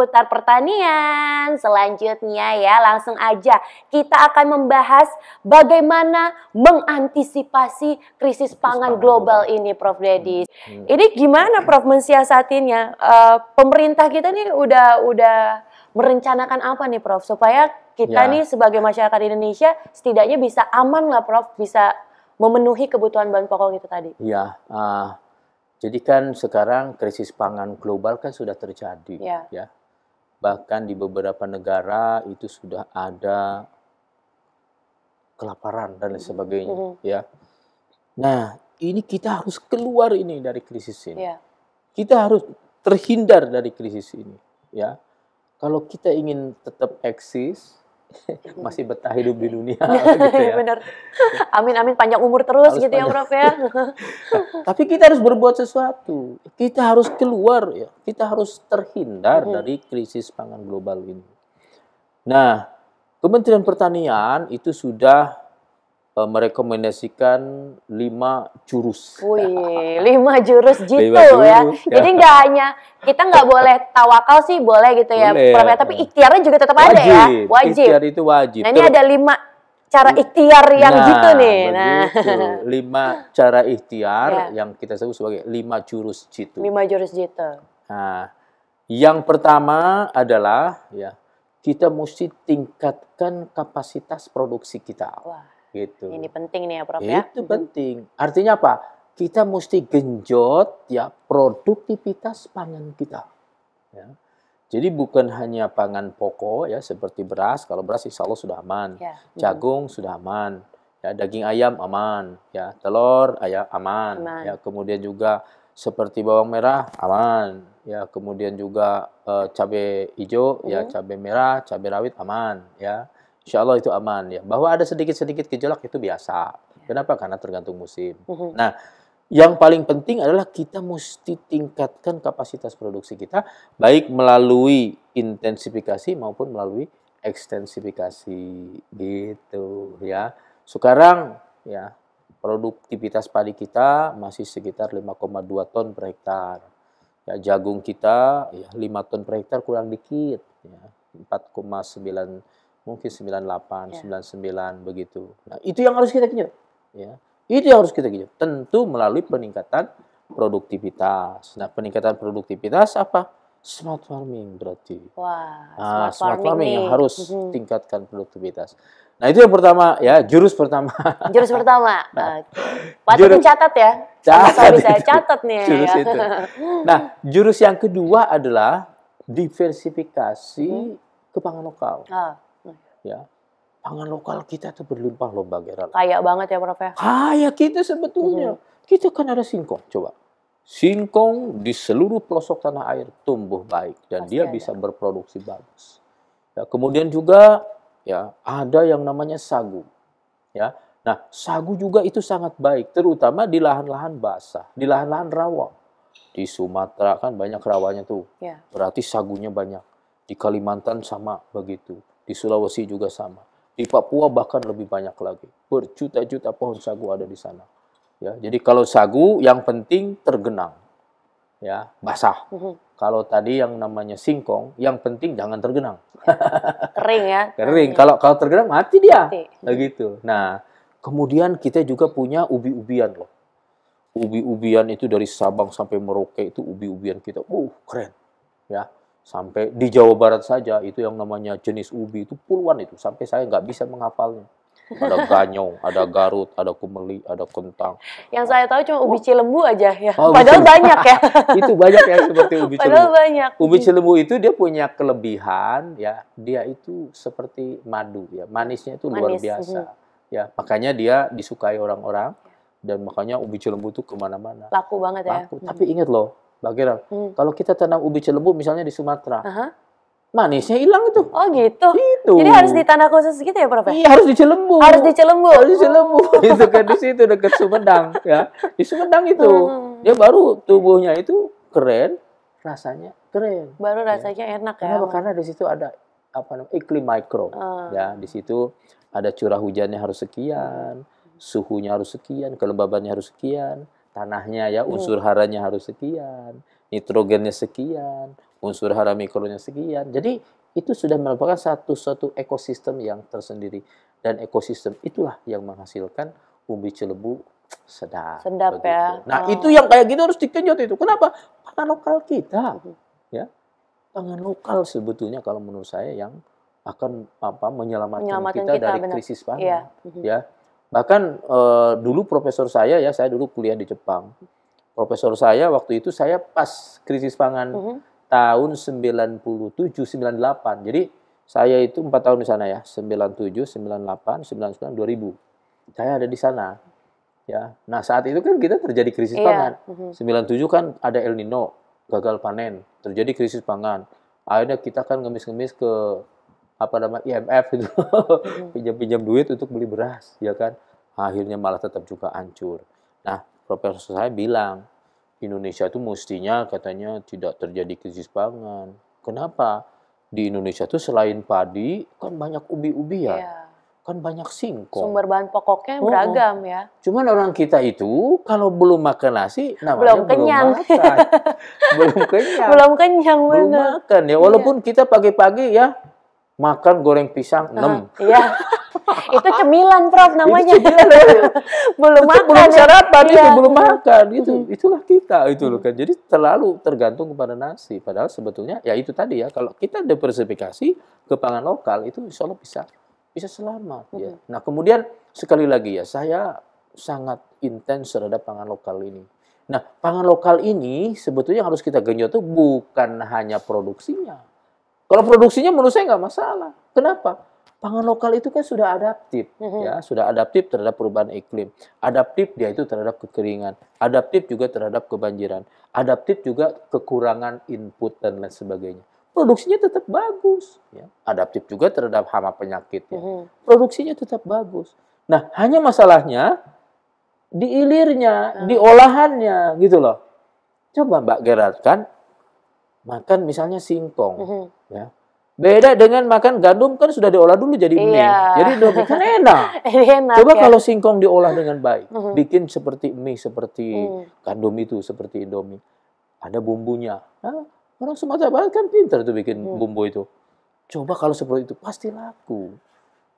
seputar pertanian. Selanjutnya ya, langsung aja kita akan membahas bagaimana mengantisipasi krisis pangan global ini, Prof. Dedi. Hmm, hmm. Ini gimana, Prof. mensiasatinya? Eh, pemerintah kita nih udah udah merencanakan apa nih, Prof? Supaya kita ya. nih sebagai masyarakat Indonesia setidaknya bisa aman lah, Prof. Bisa memenuhi kebutuhan bahan pokok itu tadi. Iya. Uh, jadi kan sekarang krisis pangan global kan sudah terjadi, ya. ya bahkan di beberapa negara itu sudah ada kelaparan dan lain sebagainya mm -hmm. ya nah ini kita harus keluar ini dari krisis ini yeah. kita harus terhindar dari krisis ini ya kalau kita ingin tetap eksis masih betah hidup di dunia gitu ya. Iya, bener. Amin amin panjang umur terus harus gitu ya, panjang. ya Prof ya. tapi kita harus berbuat sesuatu. Kita harus keluar ya. Kita harus terhindar hmm. dari krisis pangan global ini. Nah, Kementerian Pertanian itu sudah Eh, merekomendasikan lima jurus. Wih, lima jurus jitu lima gitu ya. ya. Jadi nggak hanya kita nggak boleh tawakal sih boleh gitu ya, boleh, ya. Tapi ikhtiarnya juga tetap wajib, ada ya, wajib. Ikhtiar itu wajib. Nah ini ada lima cara ikhtiar yang nah, gitu nih. Nah, lima cara ikhtiar ya. yang kita sebut sebagai lima jurus jitu. Lima jurus jitu. Nah, yang pertama adalah ya kita mesti tingkatkan kapasitas produksi kita. Wah Gitu. Ini penting nih ya Prof Itu ya. Itu mhm. penting. Artinya apa? Kita mesti genjot ya produktivitas pangan kita. Ya. Jadi bukan hanya pangan pokok ya seperti beras, kalau beras insya Allah sudah aman, ya. jagung -hmm. sudah aman, ya daging ayam aman, ya telur ayam aman, aman. ya kemudian juga seperti bawang merah aman, ya kemudian juga uh, cabai hijau, -hmm. ya mhm. cabai merah, cabai rawit aman, ya insya Allah itu aman ya. Bahwa ada sedikit-sedikit gejolak itu biasa. Ya. Kenapa? Karena tergantung musim. Uhum. Mm-hmm. Nah, yang paling penting adalah kita mesti tingkatkan kapasitas produksi kita baik melalui intensifikasi maupun melalui ekstensifikasi gitu ya. Sekarang ya produktivitas padi kita masih sekitar 5,2 ton per hektar. Ya, jagung kita ya 5 ton per hektar kurang dikit ya. 4,9 mungkin 98, ya. 99 begitu. Nah, itu yang harus kita kejar. Ya. Itu yang harus kita kejar. Tentu melalui peningkatan produktivitas. Nah, peningkatan produktivitas apa? Smart farming berarti. Wah, nah, smart, smart farming, farming yang harus mm -hmm. tingkatkan produktivitas. Nah, itu yang pertama ya, jurus pertama. Jurus pertama. nah, eh, Patut catat ya. Catat. Bisa catat nih. Jurus ya. itu. Nah, jurus yang kedua adalah diversifikasi mm -hmm. ke lokal. Oh ya pangan lokal kita itu berlimpah lomba Gerald. Kaya banget ya Prof ya? Kaya kita sebetulnya. Hmm. Kita kan ada singkong, coba. Singkong di seluruh pelosok tanah air tumbuh baik dan Pasti dia ada. bisa berproduksi bagus. Ya, kemudian juga ya ada yang namanya sagu. Ya. Nah, sagu juga itu sangat baik terutama di lahan-lahan basah, di lahan-lahan rawa. Di Sumatera kan banyak rawanya tuh. Ya. Berarti sagunya banyak. Di Kalimantan sama begitu di Sulawesi juga sama. Di Papua bahkan lebih banyak lagi. Berjuta-juta pohon sagu ada di sana. Ya, jadi kalau sagu yang penting tergenang. Ya, basah. Mm-hmm. Kalau tadi yang namanya singkong, yang penting jangan tergenang. Kering ya. Kering. Iya. Kalau kalau tergenang mati dia. begitu Nah, gitu. Nah, kemudian kita juga punya ubi-ubian loh. Ubi-ubian itu dari Sabang sampai Merauke itu ubi-ubian kita. Uh, keren. Ya Sampai di Jawa Barat saja itu yang namanya jenis ubi itu puluhan itu sampai saya nggak bisa menghafalnya. Ada ganyong, ada garut, ada kumeli, ada kentang. Yang saya tahu cuma ubi oh. cilembu aja ya. Oh, Padahal banyak ya. itu banyak ya seperti ubi cilembu. Padahal banyak. Ubi cilembu itu dia punya kelebihan ya, dia itu seperti madu ya. Manisnya itu Manis. luar biasa. Hmm. Ya, makanya dia disukai orang-orang dan makanya ubi cilembu itu kemana-mana. Laku banget ya. Tapi mhm. ingat loh, Mbak Kira, hmm. kalau kita tanam ubi celebu misalnya di Sumatera, uh -huh. manisnya hilang itu. Oh gitu. Itu. Jadi harus di tanah khusus gitu ya Prof? Ya? Iya harus di Cilembu. Harus di Cilembu. Harus di Celembu. itu kan di situ dekat Sumedang ya. Di Sumedang itu hmm. dia baru tubuhnya itu keren, rasanya keren. Baru ya. rasanya ya. enak ya. Karena di situ ada apa namanya iklim mikro hmm. Ah. ya di situ ada curah hujannya harus sekian, hmm. suhunya harus sekian, kelembabannya harus sekian tanahnya ya iya. unsur haranya harus sekian, nitrogennya sekian, unsur hara mikronya sekian. Jadi itu sudah merupakan satu satu ekosistem yang tersendiri dan ekosistem itulah yang menghasilkan umbi celebu sedap. Sedap begitu. ya. Nah, oh. itu yang kayak gitu harus dikenjot itu. Kenapa? Pangan lokal kita. Ya. Pangan lokal sebetulnya kalau menurut saya yang akan apa menyelamatkan, menyelamatkan kita, kita dari benar. krisis pangan. Iya. Ya. ya Bahkan eh, dulu profesor saya ya, saya dulu kuliah di Jepang. Profesor saya waktu itu saya pas krisis pangan mm -hmm. tahun 97 98. Jadi saya itu 4 tahun di sana ya, 97, 98, 99, 2000. Saya ada di sana. Ya. Nah, saat itu kan kita terjadi krisis yeah. pangan. Mm -hmm. 97 kan ada El Nino, gagal panen, terjadi krisis pangan. Akhirnya kita kan ngemis-ngemis ke apa nama IMF itu pinjam-pinjam duit untuk beli beras ya kan akhirnya malah tetap juga hancur nah profesor saya bilang Indonesia itu mestinya katanya tidak terjadi krisis pangan kenapa di Indonesia itu selain padi kan banyak ubi-ubi ya yeah. kan banyak singkong sumber bahan pokoknya oh, beragam ya cuman orang kita itu kalau belum makan nasi namanya belum kenyang belum makan belum kenyang belum kenyang belum makan ya walaupun yeah. kita pagi-pagi ya makan goreng pisang ah, enam. 6. iya. itu cemilan, Prof, namanya. Itu cemilan, iya. belum itu makan. Ya. Belum sarapan iya. itu, belum makan. Itu itulah kita itu loh kan. Jadi terlalu tergantung kepada nasi. Padahal sebetulnya ya itu tadi ya, kalau kita diversifikasi ke pangan lokal itu insya Allah bisa bisa selamat ya. Nah, kemudian sekali lagi ya, saya sangat intens terhadap pangan lokal ini. Nah, pangan lokal ini sebetulnya harus kita genjot itu bukan hanya produksinya kalau produksinya menurut saya nggak masalah. Kenapa? Pangan lokal itu kan sudah adaptif, mm-hmm. ya, sudah adaptif terhadap perubahan iklim, adaptif dia itu terhadap kekeringan, adaptif juga terhadap kebanjiran, adaptif juga kekurangan input dan lain sebagainya. Produksinya tetap bagus, ya. adaptif juga terhadap hama penyakit, ya. mm-hmm. produksinya tetap bagus. Nah, hanya masalahnya di ilirnya, ah. di olahannya, gitu loh. Coba Mbak Gerard kan makan misalnya singkong mm -hmm. ya beda dengan makan gandum kan sudah diolah dulu jadi iya. mie jadi udah kan enak, enak coba ya. kalau singkong diolah dengan baik mm -hmm. bikin seperti mie seperti mm. gandum itu seperti indomie ada bumbunya nah, orang Sumatera Barat kan pintar tuh bikin mm. bumbu itu coba kalau seperti itu pasti laku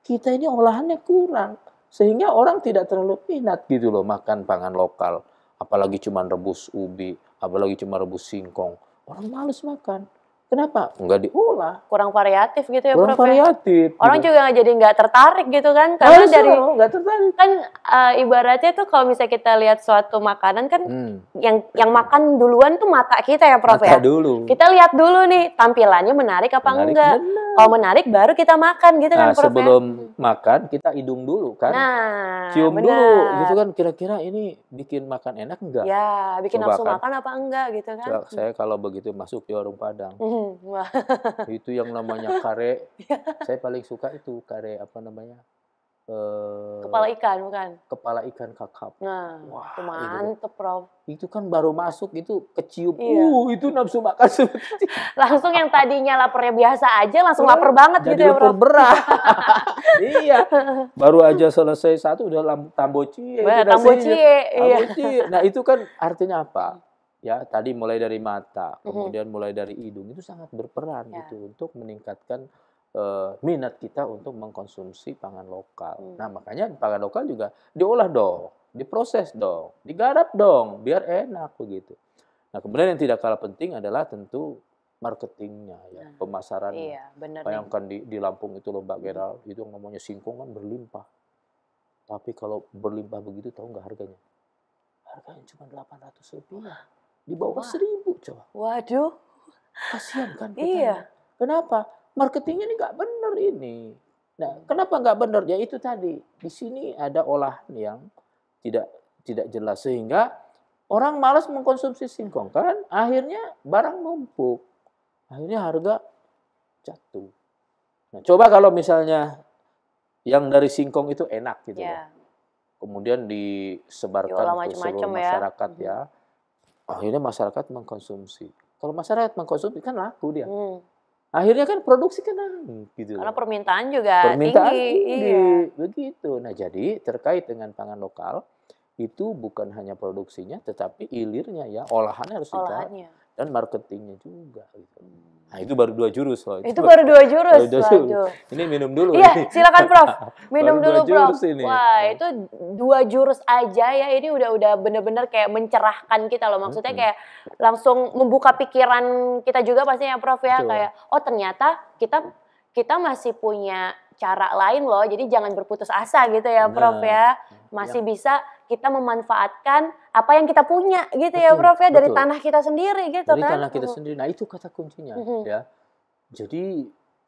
kita ini olahannya kurang sehingga orang tidak terlalu minat gitu loh makan pangan lokal apalagi cuma rebus ubi apalagi cuma rebus singkong orang males makan Kenapa? Nggak diolah. Kurang variatif gitu ya, Kurang Prof. Ya? variatif. Orang gitu. juga jadi nggak tertarik gitu kan, karena Masa, dari nggak tertarik. Kan uh, ibaratnya tuh kalau misalnya kita lihat suatu makanan kan, hmm. yang yang makan duluan tuh mata kita ya, Prof ya? mata ya. dulu. Kita lihat dulu nih tampilannya menarik apa menarik, enggak. Kalau menarik baru kita makan gitu kan, nah, kan, Prof. Ya? Sebelum ya? makan kita hidung dulu kan, nah, cium benar. dulu gitu kan. Kira-kira ini bikin makan enak enggak? Ya, bikin langsung makan apa enggak gitu kan? Saya kalau begitu masuk di warung padang. Mhm itu yang namanya kare. Iya. saya paling suka itu kare apa namanya? Eh, kepala ikan bukan? Kepala ikan kakap. Nah, Wah, itu kan mantep, itu. Prof. Itu kan baru masuk itu kecium. Iya. Uh, itu nafsu makan seperti. langsung yang tadinya lapernya biasa aja langsung lapar banget Jadi gitu ya, Prof. berat. iya. Baru aja selesai satu udah tambo cie. Ya iya. Nah, itu kan artinya apa? ya tadi mulai dari mata mhm. kemudian mulai dari hidung itu sangat berperan yeah. gitu untuk meningkatkan uh, minat kita untuk mengkonsumsi pangan lokal. Mm. Nah makanya pangan lokal juga diolah dong, diproses dong, digarap dong, biar enak begitu. Nah kemudian yang tidak kalah penting adalah tentu marketingnya ya nah, pemasarannya. Iya, Bayangkan di, di Lampung itu loh lomba hmm. Gerald itu namanya singkong kan berlimpah. Tapi kalau berlimpah begitu tahu nggak harganya? Harganya cuma delapan ratus ribu rupiah di bawah seribu coba. Waduh. Kasihan kan kita. Iya. Kenapa? Marketingnya ini nggak bener ini. Nah, kenapa nggak bener Ya itu tadi. Di sini ada olahan yang tidak tidak jelas sehingga orang malas mengkonsumsi singkong kan akhirnya barang numpuk akhirnya harga jatuh nah coba kalau misalnya yang dari singkong itu enak gitu yeah. ya kemudian disebarkan ke seluruh ya. masyarakat ya, ya Akhirnya masyarakat mengkonsumsi. Kalau masyarakat mengkonsumsi kan laku dia. Hmm. Akhirnya kan produksi kan naik gitu. Karena permintaan juga permintaan tinggi. tinggi. Iya. Begitu. Nah, jadi terkait dengan pangan lokal itu bukan hanya produksinya tetapi ilirnya ya, olahannya harus olahannya. kita dan marketingnya juga gitu. Nah, itu baru dua jurus loh. Itu, itu baru dua jurus. Baru dua jurus. Waduh. Ini minum dulu. Iya, silakan Prof. Minum dulu Prof. Ini. Wah, itu dua jurus aja ya. Ini udah udah bener-bener kayak mencerahkan kita loh. Maksudnya kayak langsung membuka pikiran kita juga pasti pastinya Prof ya kayak oh ternyata kita kita masih punya cara lain loh. Jadi jangan berputus asa gitu ya Prof nah, ya. Iya. Masih ya. bisa kita memanfaatkan apa yang kita punya gitu ya, betul, ya Prof ya betul. dari tanah kita sendiri gitu dari kan. tanah kita mhm. sendiri. Nah, itu kata kuncinya -hmm. ya. Jadi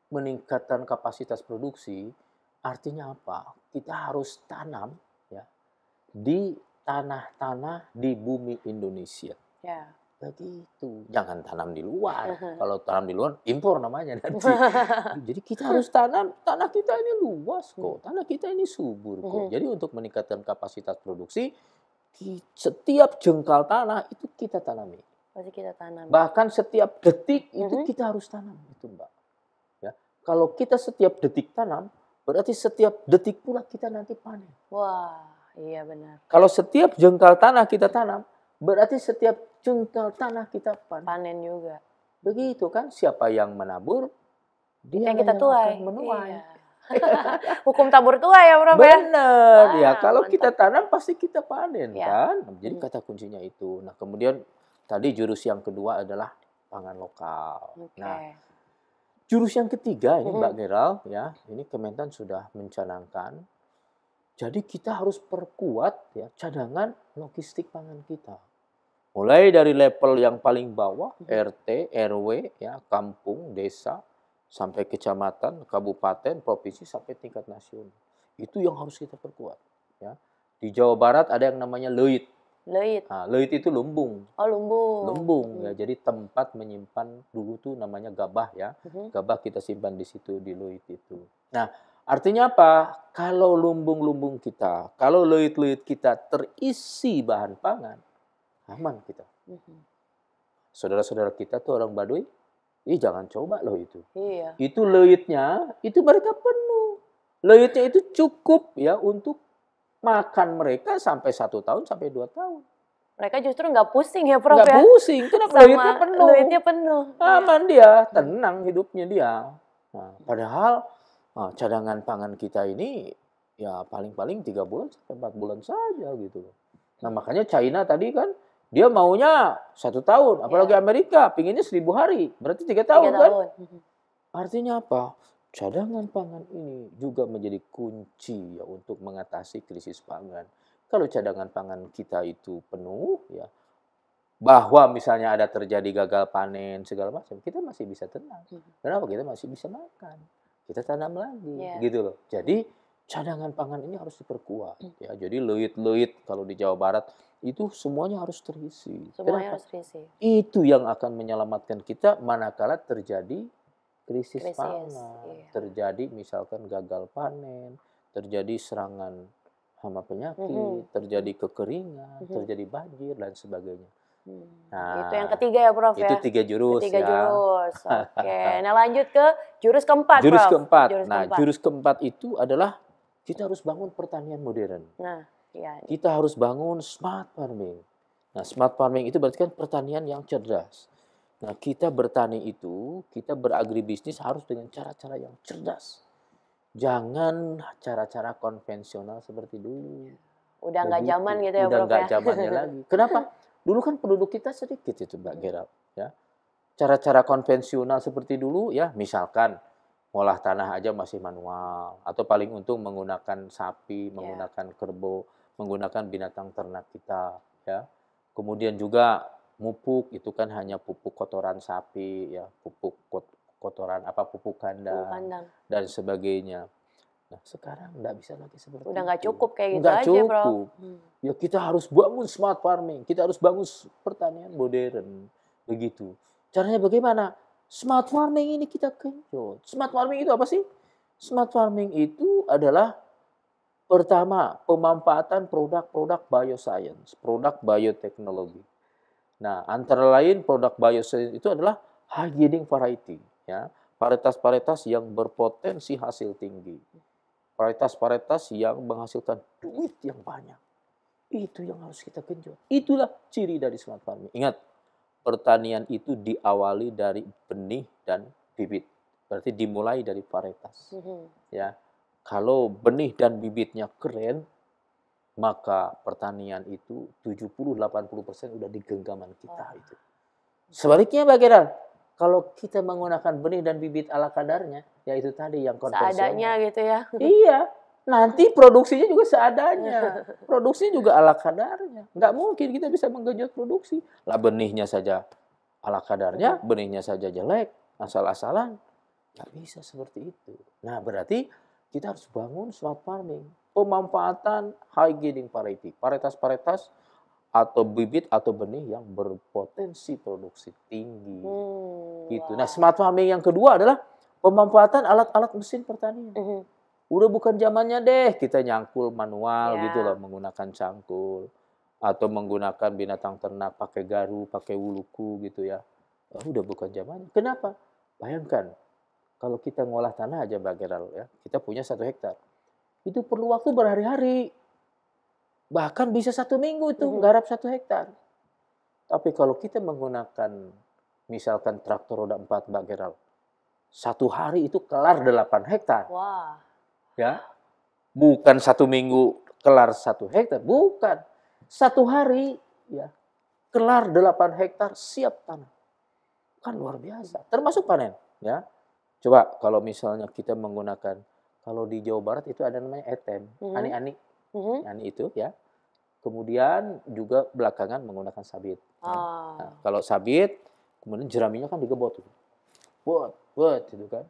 meningkatkan kapasitas produksi artinya apa? Kita harus tanam ya di tanah-tanah di bumi Indonesia. Ya begitu. Jangan tanam di luar. Kalau tanam di luar, impor namanya nanti. Nah, jadi kita harus tanam. Tanah kita ini luas kok. Hmm. Tanah kita ini subur kok. Jadi untuk meningkatkan kapasitas produksi, setiap jengkal tanah itu kita tanami. Pasti kita tanam. Bahkan setiap detik itu mhm. kita harus tanam itu, Mbak. Ya. Kalau kita setiap detik tanam, berarti setiap detik pula kita nanti panen. Wah, iya benar. Kalau setiap jengkal tanah kita tanam, Berarti setiap cungkel tanah kita panen. Panen juga. Begitu kan, siapa yang menabur, dia yang kita tuai. akan menuai. Iya. Hukum tabur tuai ya Prof. Benar ya, ah, kalau mantap. kita tanam pasti kita panen ya. kan. Nah, jadi hmm. kata kuncinya itu. Nah kemudian tadi jurus yang kedua adalah pangan lokal. Okay. Nah jurus yang ketiga ini -hmm. Mbak Geral ya, ini Kementan sudah mencanangkan jadi kita harus perkuat ya cadangan logistik pangan kita. Mulai dari level yang paling bawah hmm. RT, RW, ya kampung, desa sampai kecamatan, kabupaten, provinsi sampai tingkat nasional. Itu yang harus kita perkuat ya. Di Jawa Barat ada yang namanya leit. Leit. Nah, leit itu lumbung. Oh, lumbung. Lumbung ya. Hmm. Jadi tempat menyimpan dulu tuh namanya gabah ya. Hmm. Gabah kita simpan di situ di leit itu. Nah, Artinya apa? Kalau lumbung-lumbung kita, kalau luit-luit kita terisi bahan pangan, aman kita. Mm-hmm. Saudara-saudara kita tuh orang Baduy, ih jangan coba loh itu. Iya. Itu luitnya, itu mereka penuh. Luitnya itu cukup ya untuk makan mereka sampai satu tahun sampai dua tahun. Mereka justru nggak pusing ya Prof nggak ya? pusing, kenapa luitnya penuh. Luitnya penuh. Aman dia, tenang hidupnya dia. Nah, mm-hmm. padahal Nah, cadangan pangan kita ini ya paling-paling tiga bulan sampai empat bulan saja gitu Nah hmm. makanya China tadi kan dia maunya satu tahun, ya. apalagi ya. Amerika pinginnya seribu hari, berarti tiga tahun tahun kan? Hmm. Artinya apa? Cadangan pangan ini juga menjadi kunci ya untuk mengatasi krisis pangan. Kalau cadangan pangan kita itu penuh ya, bahwa misalnya ada terjadi gagal panen segala macam, kita masih bisa tenang. Hmm. Kenapa kita masih bisa makan? kita tanam lagi yeah. gitu loh. Jadi cadangan pangan ini harus diperkuat mm. ya. Jadi luit-luit kalau di Jawa Barat itu semuanya harus terisi. Semuanya harus terisi. Itu yang akan menyelamatkan kita manakala terjadi krisis, krisis pangan, iya. terjadi misalkan gagal panen, terjadi serangan hama penyakit, mm -hmm. terjadi kekeringan, mm -hmm. terjadi banjir dan sebagainya. Hmm, nah, itu yang ketiga ya Prof itu ya? Itu tiga jurus Tiga ya. jurus, oke. Nah lanjut ke jurus keempat Jurus Prof. keempat. Jurus nah keempat. jurus keempat itu adalah kita harus bangun pertanian modern. Nah, iya. Kita harus bangun smart farming. Nah smart farming itu berarti kan pertanian yang cerdas. Nah kita bertani itu, kita beragribisnis harus dengan cara-cara yang cerdas. Jangan cara-cara konvensional seperti dulu. Udah nggak zaman gitu. gitu ya Udah nggak ya? zamannya lagi. Kenapa? Dulu kan penduduk kita sedikit itu Mbak Gerald. Ya. Cara-cara konvensional seperti dulu ya misalkan olah tanah aja masih manual atau paling untung menggunakan sapi, ya. menggunakan kerbau, menggunakan binatang ternak kita ya. Kemudian juga mupuk itu kan hanya pupuk kotoran sapi ya, pupuk kotoran apa pupuk kandang, pupuk kandang. dan sebagainya. Nah, sekarang nggak bisa lagi seperti Udah nggak cukup kayak gitu nggak aja, cukup. Bro. Hmm. Ya kita harus bangun smart farming, kita harus bangun pertanian modern, begitu. Caranya bagaimana? Smart farming ini kita kencot. Smart farming itu apa sih? Smart farming itu adalah pertama pemanfaatan produk-produk bioscience, produk bioteknologi. Nah, antara lain produk bioscience itu adalah high yielding variety, ya varietas-varietas yang berpotensi hasil tinggi Varietas-varietas yang menghasilkan duit yang banyak. Itu yang harus kita genjot. Itulah ciri dari smart farming. Ingat, pertanian itu diawali dari benih dan bibit. Berarti dimulai dari varietas. Mm-hmm. Ya. Kalau benih dan bibitnya keren, maka pertanian itu 70-80% udah di genggaman kita itu. Sebaliknya bagaimana? Kalau kita menggunakan benih dan bibit ala kadarnya, yaitu tadi yang konvensional. Seadanya gitu ya. Iya. Nanti produksinya juga seadanya. Produksinya juga ala kadarnya. Nggak mungkin kita bisa menggenjot produksi. Lah benihnya saja ala kadarnya, iya. benihnya saja jelek, asal-asalan. Nggak bisa seperti itu. Nah, berarti kita harus bangun smart farming. Pemanfaatan high yielding variety. Paritas-paritas atau bibit atau benih yang berpotensi produksi tinggi. Hmm, gitu. Wow. Nah, smart farming yang kedua adalah pemanfaatan alat-alat mesin pertanian. Mm -hmm. Udah bukan zamannya deh kita nyangkul manual yeah. gitu loh menggunakan cangkul atau menggunakan binatang ternak pakai garu, pakai wuluku gitu ya. Oh, udah bukan zamannya. Kenapa? Bayangkan kalau kita ngolah tanah aja bagaimana ya, kita punya satu hektar. Itu perlu waktu berhari-hari Bahkan bisa satu minggu itu garap satu hektar. Tapi kalau kita menggunakan misalkan traktor roda empat Mbak Gerald, satu hari itu kelar delapan hektar. Wah. Ya. Bukan satu minggu kelar satu hektar, bukan. Satu hari ya kelar delapan hektar siap tanah. Kan luar biasa, termasuk panen, ya. Coba kalau misalnya kita menggunakan kalau di Jawa Barat itu ada namanya etem, hmm. ani-ani hmm dan nah, itu ya. Kemudian juga belakangan menggunakan sabit. Oh. Nah, kalau sabit, kemudian jeraminya kan digebot, buat, buat gitu kan.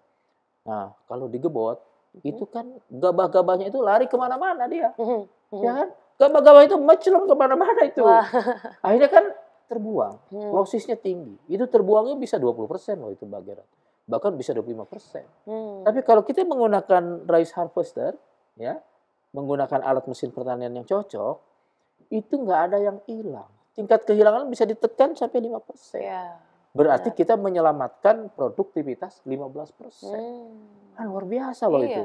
Nah kalau digebot mm-hmm. itu kan gabah-gabahnya itu lari kemana-mana dia, mm-hmm. ya kan? Gabah-gabah itu meclon kemana-mana itu. Wah. Akhirnya kan terbuang. mm. Losisnya tinggi. Itu terbuangnya bisa 20% loh itu bagian. Bahkan bisa 25%. Hmm. Tapi kalau kita menggunakan rice harvester, ya, menggunakan alat mesin pertanian yang cocok, itu nggak ada yang hilang. Tingkat kehilangan bisa ditekan sampai 5 persen. Ya, Berarti benar. Iya. kita menyelamatkan produktivitas 15 persen. Hmm. Kan luar biasa loh iya. itu.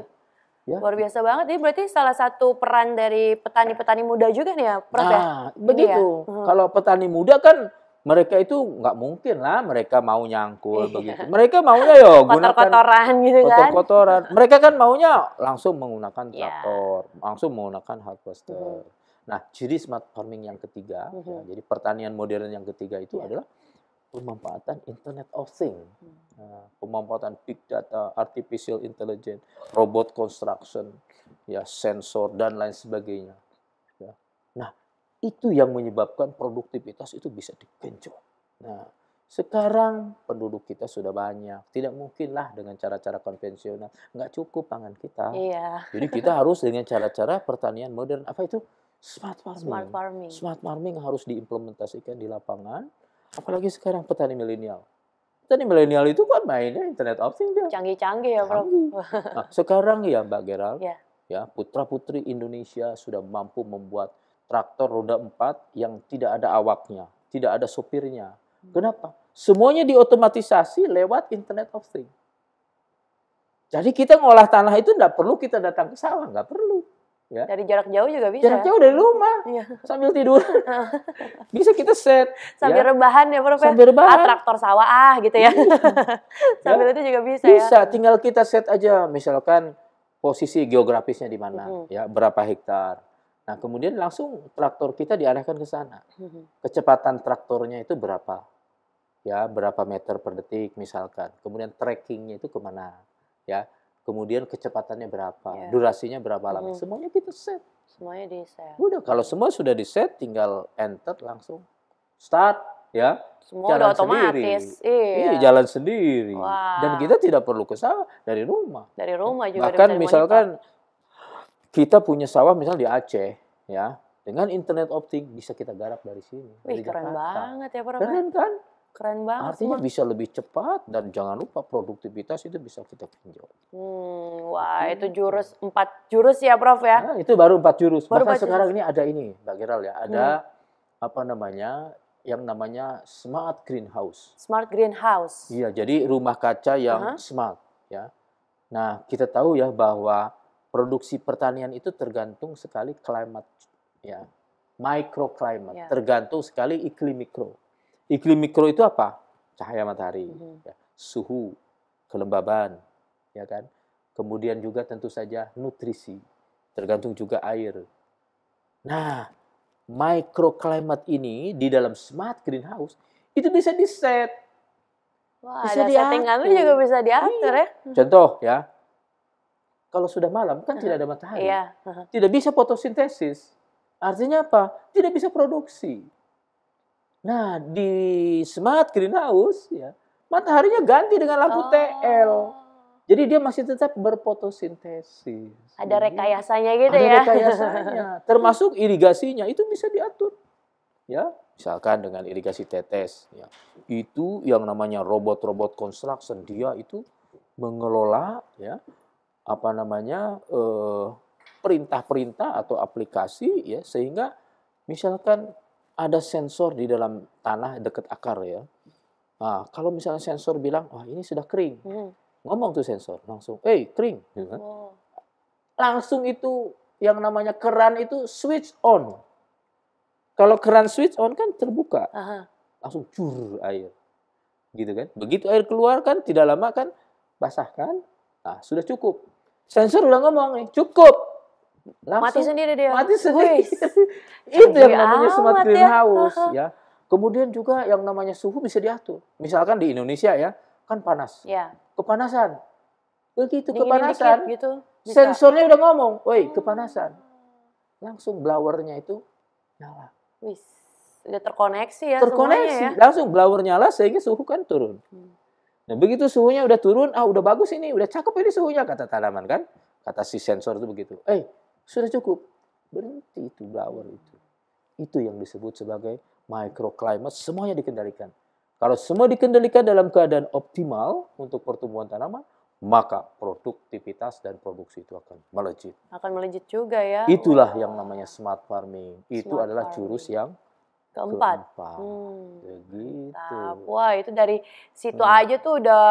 Ya. Luar biasa banget. Ini berarti salah satu peran dari petani-petani muda juga nih ya, Prof nah, ya? Ah, begitu. Ya? Kalau petani muda kan mereka itu nggak mungkin lah mereka mau nyangkul iya. begitu. Mereka maunya yo ya gunakan kotoran gitu kan. Kotor kotoran. Mereka kan maunya langsung menggunakan iya. traktor, yeah. langsung menggunakan harvester. Mm. Mm-hmm. Nah, ciri smart farming yang ketiga, mm -hmm. ya, mm-hmm. jadi pertanian modern yang ketiga itu yeah. adalah pemanfaatan Internet of Things, mm. nah, pemanfaatan big data, artificial intelligence, robot construction, ya sensor dan lain sebagainya. Ya. Nah, itu yang menyebabkan produktivitas itu bisa digenjot. Nah, sekarang penduduk kita sudah banyak. Tidak mungkinlah dengan cara-cara konvensional. Nggak cukup pangan kita. Iya. Jadi kita harus dengan cara-cara pertanian modern. Apa itu? Smart farming. Smart farming. Smart farming harus diimplementasikan di lapangan. Apalagi sekarang petani milenial. Petani milenial itu kan mainnya internet of things dia. Ya. Canggih-canggih ya, Prof. Nah, sekarang ya Mbak Gerald, yeah. ya putra-putri Indonesia sudah mampu membuat traktor roda empat yang tidak ada awaknya, tidak ada sopirnya. Hmm. Kenapa? Semuanya diotomatisasi lewat Internet of Things. Jadi kita ngolah tanah itu nggak perlu kita datang ke sawah, nggak perlu. Ya. Dari jarak jauh juga bisa. Jarak jauh dari rumah, ya. sambil tidur. bisa kita set. Sambil ya. rebahan ya Prof. Ya? Sambil rebahan. Ah, traktor sawah ah gitu ya. Iya. sambil ya. itu juga bisa, bisa. ya. Bisa, tinggal kita set aja misalkan posisi geografisnya di mana, hmm. ya berapa hektar, Nah, kemudian langsung traktor kita diarahkan ke sana. Mm-hmm. Kecepatan traktornya itu berapa? Ya, berapa meter per detik misalkan. Kemudian trackingnya itu kemana? Ya, kemudian kecepatannya berapa? Ya. Durasinya berapa lama? Hmm. Semuanya kita set. Semuanya di set. Udah, kalau semua sudah di set, tinggal enter langsung start ya semua jalan udah otomatis sendiri. iya. Ih, iya, jalan sendiri wow. dan kita tidak perlu ke sawah dari rumah dari rumah juga bahkan misalkan kita punya sawah misalnya di Aceh ya dengan internet optik bisa kita garap dari sini. Wih, dari keren Jakarta. banget ya Pak Keren kan? Keren banget. Artinya semua. bisa lebih cepat dan jangan lupa produktivitas itu bisa kita pinjol. Hmm, wah hmm. itu jurus empat jurus ya Prof ya? Nah, itu baru empat jurus. Baru Bahkan 4 sekarang jurus. ini ada ini Mbak Geral ya, ada hmm. apa namanya yang namanya smart greenhouse. Smart greenhouse. Iya, jadi rumah kaca yang uh -huh. smart ya. Nah, kita tahu ya bahwa produksi pertanian itu tergantung sekali climate ya microclimate yeah. tergantung sekali iklim mikro iklim mikro itu apa cahaya matahari mm -hmm. ya, suhu kelembaban ya kan kemudian juga tentu saja nutrisi tergantung juga air nah microclimate ini di dalam smart greenhouse itu bisa di set Wah, bisa ada diatur. juga bisa diatur ya. Iya. Contoh ya, kalau sudah malam kan tidak ada matahari. Iya. Tidak bisa fotosintesis. Artinya apa? Tidak bisa produksi. Nah, di smart greenhouse ya, mataharinya ganti dengan lampu oh. TL. Jadi dia masih tetap berfotosintesis. Ada iya. rekayasanya gitu ada ya. Ada rekayasanya, termasuk irigasinya itu bisa diatur. Ya, misalkan dengan irigasi tetes ya. Itu yang namanya robot-robot construction dia itu mengelola ya apa namanya eh, perintah-perintah atau aplikasi ya sehingga misalkan ada sensor di dalam tanah dekat akar ya. Nah, kalau misalnya sensor bilang, wah ini sudah kering, hmm. ngomong tuh sensor langsung, eh hey, kering, gitu kan. oh. langsung itu yang namanya keran itu switch on. Kalau keran switch on kan terbuka, Aha. langsung cur air, gitu kan? Begitu air keluar kan tidak lama kan basah kan? Nah sudah cukup. Sensor udah ngomong, nih eh, cukup. Langsung, mati sendiri dia. Mati sendiri. Itu yang namanya smart greenhouse ya. ya. Kemudian juga yang namanya suhu bisa diatur. Misalkan di Indonesia ya, kan panas. Ya. Kepanasan. Begitu kepanasan, gitu, bisa. sensornya udah ngomong, woi kepanasan. Langsung blowernya itu nyala. Wis, udah terkoneksi ya Terkoneksi, ya. langsung blower nyala sehingga suhu kan turun. Hmm. Nah, begitu suhunya udah turun, ah udah bagus ini, udah cakep ini suhunya, kata tanaman kan. Kata si sensor itu begitu. Eh, sudah cukup. Berhenti itu blower itu. Itu yang disebut sebagai microclimate, semuanya dikendalikan. Kalau semua dikendalikan dalam keadaan optimal untuk pertumbuhan tanaman, maka produktivitas dan produksi itu akan melejit. Akan melejit juga ya. Itulah wow. yang namanya smart farming. Itu smart adalah farming. jurus yang keempat. keempat. Hmm. Ya gitu. Wah itu dari situ hmm. aja tuh udah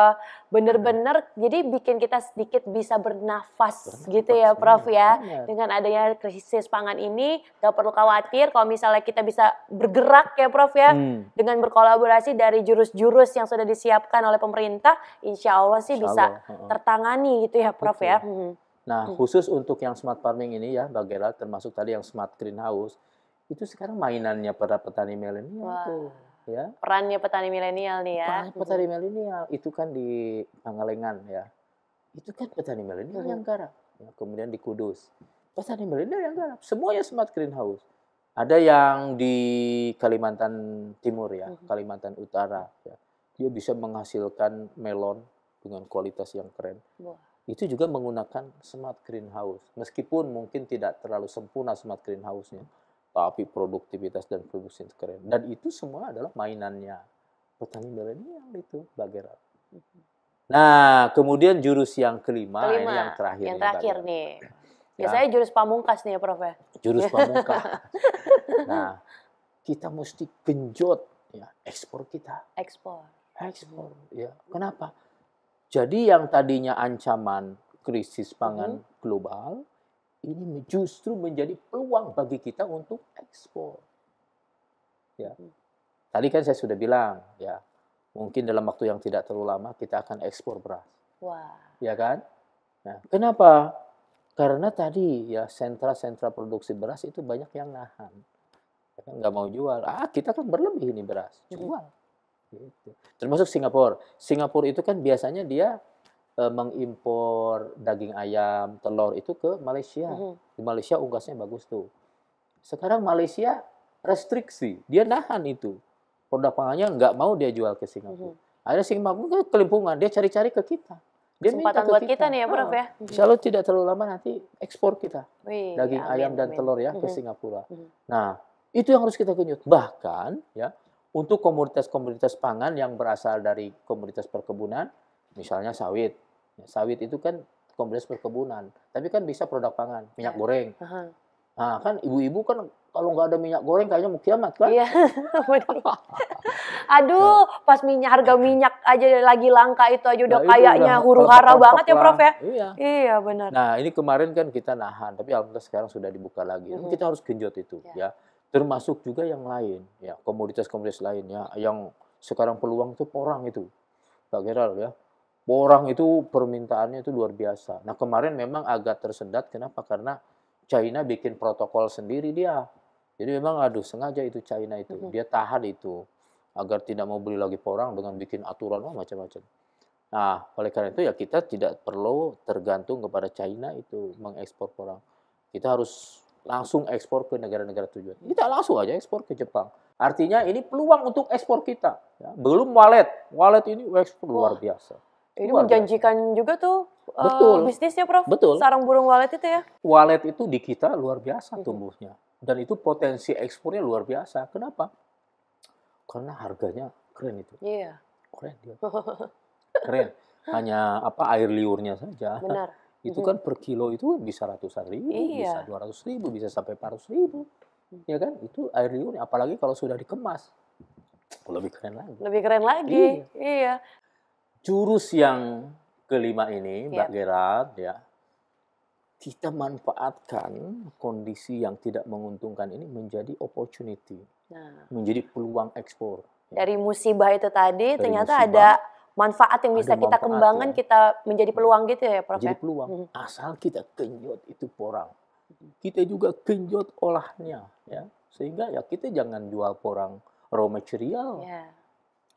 bener-bener jadi bikin kita sedikit bisa bernafas, bernafas gitu ya Prof ya. Banget. Dengan adanya krisis pangan ini gak perlu khawatir kalau misalnya kita bisa bergerak ya Prof ya. Hmm. Dengan berkolaborasi dari jurus-jurus yang sudah disiapkan oleh pemerintah insya Allah sih insya Allah. bisa tertangani gitu ya Prof ya. Betul. ya. Hmm. Nah hmm. khusus untuk yang smart farming ini ya Mbak Gela termasuk tadi yang smart greenhouse itu sekarang mainannya para petani milenial wow. tuh ya perannya petani milenial nih ya Peran petani milenial itu kan di Pangalengan ya itu kan petani milenial yang garap ya, kemudian di Kudus petani milenial yang garap semuanya smart greenhouse ada yang di Kalimantan Timur ya Kalimantan Utara ya dia bisa menghasilkan melon dengan kualitas yang keren wow itu juga menggunakan smart greenhouse. Meskipun mungkin tidak terlalu sempurna smart greenhouse-nya, tapi produktivitas dan produksi keren. Dan itu semua adalah mainannya petani milenial itu Bagerat. Nah, kemudian jurus yang kelima, kelima. ini yang terakhir. Yang terakhir nih. nih. Ya. Biasanya jurus pamungkas nih ya Prof ya? Jurus pamungkas. nah, kita mesti genjot ya ekspor kita. Ekspor. Ekspor, ya. Kenapa? Jadi yang tadinya ancaman krisis pangan hmm. global ini justru menjadi peluang bagi kita untuk ekspor. Ya. Hmm. Tadi kan saya sudah bilang, ya mungkin dalam waktu yang tidak terlalu lama kita akan ekspor beras. Wah. Ya kan? Nah, kenapa? Karena tadi ya sentra-sentra produksi beras itu banyak yang nahan, ya kan? nggak mau jual. Ah kita kan berlebih ini beras, hmm. jual. Gitu. Termasuk Singapura. Singapura itu kan biasanya dia uh, mengimpor daging ayam, telur itu ke Malaysia. Mm -hmm. Di Malaysia unggasnya bagus tuh. Sekarang Malaysia restriksi, dia nahan itu. Produk pangannya nggak mau dia jual ke Singapura. Mm -hmm. Akhirnya Singapura kan kelimpungan, dia cari-cari ke kita. Dia Kesempatan minta ke buat kita. kita nih ya, Prof ah. ya. Insya Allah tidak terlalu lama nanti ekspor kita. Wih, daging amin, ayam dan amin. telur ya mm -hmm. ke mhm. Singapura. Mm -hmm. Nah, itu yang harus kita kenyut. Bahkan ya untuk komunitas-komunitas pangan yang berasal dari komunitas perkebunan, misalnya sawit, Sawit itu kan komoditas perkebunan, tapi kan bisa produk pangan, minyak iya. goreng. Uh-huh. Nah, kan ibu-ibu kan kalau nggak ada minyak goreng kayaknya mau kiamat kan? Iya. Aduh, nah. pas minyak harga minyak aja lagi langka itu aja udah nah, kayaknya huru hara banget ya Prof ya. Iya. Iya benar. Nah ini kemarin kan kita nahan, tapi alhamdulillah sekarang sudah dibuka lagi. -hmm. Kita harus genjot itu ya. ya. Termasuk juga yang lain ya komoditas-komoditas lainnya, yang sekarang peluang itu porang itu, Pak Gerald ya. Orang itu permintaannya itu luar biasa. Nah kemarin memang agak tersendat, kenapa? Karena China bikin protokol sendiri dia. Jadi memang aduh sengaja itu China itu, dia tahan itu agar tidak mau beli lagi porang dengan bikin aturan macam-macam. Nah, oleh karena itu ya kita tidak perlu tergantung kepada China itu mengekspor porang. Kita harus langsung ekspor ke negara-negara tujuan. Kita langsung aja ekspor ke Jepang. Artinya ini peluang untuk ekspor kita. Ya, belum wallet. Wallet ini ekspor luar biasa. Ini Luar menjanjikan biasa. juga tuh eh, Betul. Uh, bisnisnya Prof. Betul. Sarang burung walet itu ya. Walet itu di kita luar biasa mhm. tumbuhnya. Dan itu potensi ekspornya luar biasa. Kenapa? Karena harganya keren itu. Iya. Yeah. Keren dia. Keren. Hanya apa air liurnya saja. Benar. itu mhm. kan per kilo itu bisa ratusan ribu, iya. bisa dua ratus ribu, bisa sampai ratus ribu. Mhm. Ya kan? Itu air liurnya. Apalagi kalau sudah dikemas lebih keren lagi. Lebih keren lagi, iya. iya jurus yang kelima ini, Mbak ya. Gerard, ya, kita manfaatkan kondisi yang tidak menguntungkan ini menjadi opportunity, nah. menjadi peluang ekspor. Dari musibah itu tadi, Dari ternyata musibah, ada manfaat yang bisa kita kembangkan, ya. kita menjadi peluang gitu ya, Prof. Jadi ya? peluang, hmm. asal kita kenjot itu porang. Hmm. Kita juga kenjot olahnya, ya. Sehingga ya kita jangan jual porang raw material. Yeah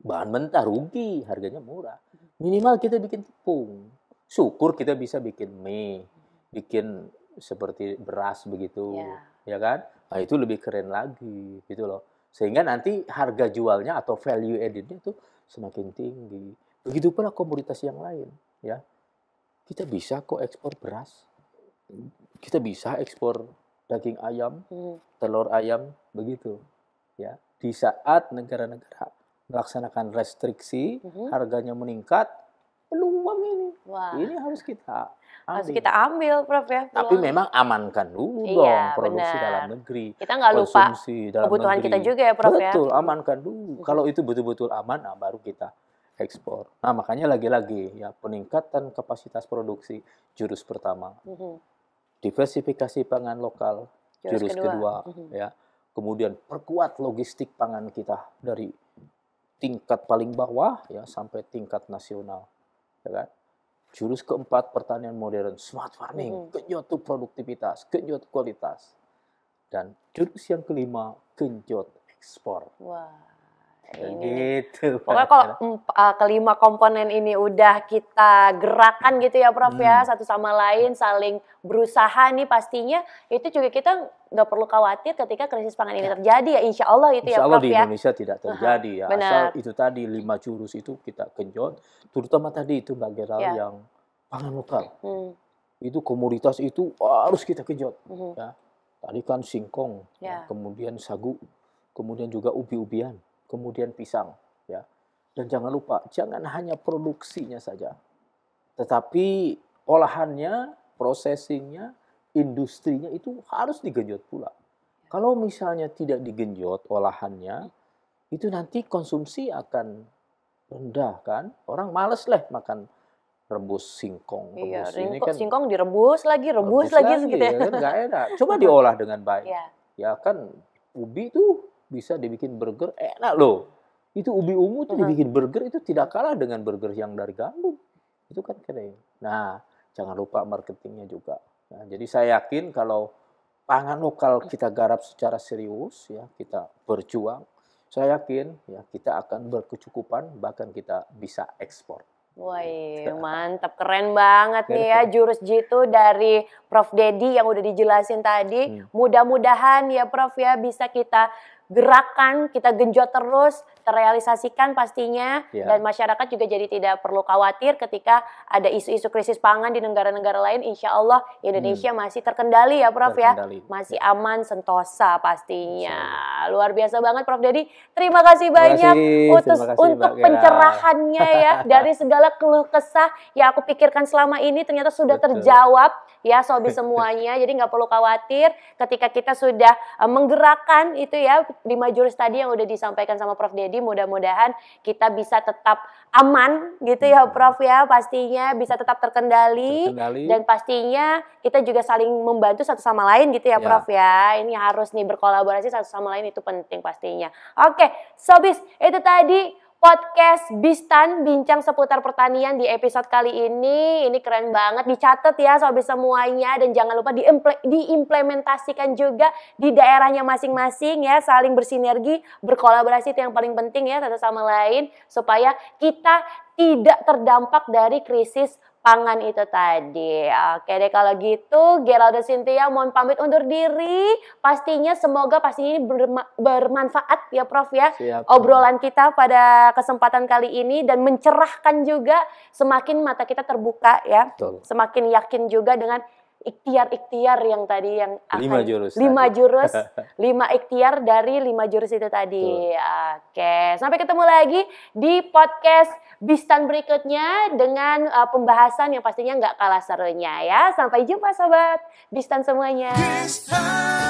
bahan mentah rugi, harganya murah. Minimal kita bikin tepung. Syukur kita bisa bikin mie, bikin seperti beras begitu, yeah. ya kan? Nah, itu lebih keren lagi gitu loh. Sehingga nanti harga jualnya atau value added-nya itu semakin tinggi. Begitu pula komoditas yang lain, ya. Kita bisa kok ekspor beras. Kita bisa ekspor daging ayam, hmm. telur ayam, begitu. Ya, di saat negara-negara melaksanakan restriksi, mm-hmm. harganya meningkat, peluang ini, Wah. ini harus kita ambil. harus kita ambil, Prof ya. Tapi memang amankan dulu iya, dong produksi bener. dalam negeri, kita nggak lupa dalam kebutuhan negeri. kita juga ya, Prof Betul, ya. Betul, amankan dulu. Mm-hmm. Kalau itu betul-betul aman, nah baru kita ekspor. Nah makanya lagi-lagi ya peningkatan kapasitas produksi jurus pertama, mm-hmm. diversifikasi pangan lokal jurus, jurus kedua, kedua mm-hmm. ya. Kemudian perkuat logistik pangan kita dari tingkat paling bawah ya sampai tingkat nasional ya kan jurus keempat pertanian modern smart farming mm. genjot produktivitas genjot kualitas dan jurus yang kelima genjot ekspor wow. Iya. Gitu. Pokoknya kalau uh, kelima komponen ini udah kita gerakan gitu ya Prof ya, hmm. ya satu sama lain saling berusaha nih pastinya itu juga kita nggak perlu khawatir ketika krisis pangan ini ya. terjadi ya Insya Allah itu Insya Allah ya insya Allah di ya. Indonesia tidak terjadi uh -huh. ya Benar. asal itu tadi lima jurus itu kita kenjot terutama tadi itu Mbak Geral yeah. yang pangan lokal hmm. itu komoditas itu harus kita kenjot hmm. ya tadi kan singkong ya. kemudian sagu kemudian juga ubi-ubian kemudian pisang, ya. Dan jangan lupa, jangan hanya produksinya saja, tetapi olahannya, prosesingnya, industrinya itu harus digenjot pula. Kalau misalnya tidak digenjot olahannya, itu nanti konsumsi akan rendah kan. Orang males lah makan rebus singkong. Iya, rebus. Iya, ini kan singkong direbus lagi, rebus, rebus lagi, gitu lagi gitu ya. kan enak. Coba diolah dengan baik. Ya. ya kan ubi tuh bisa dibikin burger enak loh. Itu ubi ungu tuh dibikin burger itu tidak kalah dengan burger yang dari gandum. Itu kan keren. Nah, jangan lupa marketingnya juga. Nah, jadi saya yakin kalau pangan lokal kita garap secara serius ya, kita berjuang, saya yakin ya kita akan berkecukupan bahkan kita bisa ekspor. Woi, mantap keren banget nih ya jurus jitu dari Prof Dedi yang udah dijelasin tadi. Hmm. Mudah-mudahan ya Prof ya bisa kita gerakan, kita genjot terus, terrealisasikan pastinya yeah. dan masyarakat juga jadi tidak perlu khawatir ketika ada isu-isu krisis pangan di negara-negara lain insya Allah Indonesia hmm. masih terkendali ya Prof ya. terkendali. ya masih aman sentosa pastinya luar biasa banget Prof Dedi terima kasih banyak terima kasih, terima kasih, untuk ya. pencerahannya ya dari segala keluh kesah yang aku pikirkan selama ini ternyata sudah Betul. terjawab ya sobi semuanya jadi nggak perlu khawatir ketika kita sudah eh, menggerakkan itu ya di jurus tadi yang udah disampaikan sama Prof Dedi mudah-mudahan kita bisa tetap aman gitu ya iya. Prof ya pastinya bisa tetap terkendali, terkendali. dan pastinya kita juga saling membantu satu sama lain gitu ya, ya Prof ya. Ini harus nih berkolaborasi satu sama lain itu penting pastinya. Oke, Sobis itu tadi podcast Bistan bincang seputar pertanian di episode kali ini. Ini keren banget dicatat ya sobi semuanya dan jangan lupa diimplementasikan juga di daerahnya masing-masing ya, saling bersinergi, berkolaborasi itu yang paling penting ya satu sama lain supaya kita tidak terdampak dari krisis pangan itu tadi. Oke deh kalau gitu Gerald dan Cynthia mohon pamit undur diri. Pastinya semoga pastinya ini bermanfaat ya Prof ya. Siap, Obrolan kita pada kesempatan kali ini dan mencerahkan juga semakin mata kita terbuka ya. Betul. Semakin yakin juga dengan ikhtiar-ikhtiar yang tadi yang akan, lima jurus lima tadi. jurus lima ikhtiar dari lima jurus itu tadi Tuh. oke sampai ketemu lagi di podcast Bistan berikutnya dengan uh, pembahasan yang pastinya nggak kalah serunya ya sampai jumpa sobat Bistan semuanya Bistan.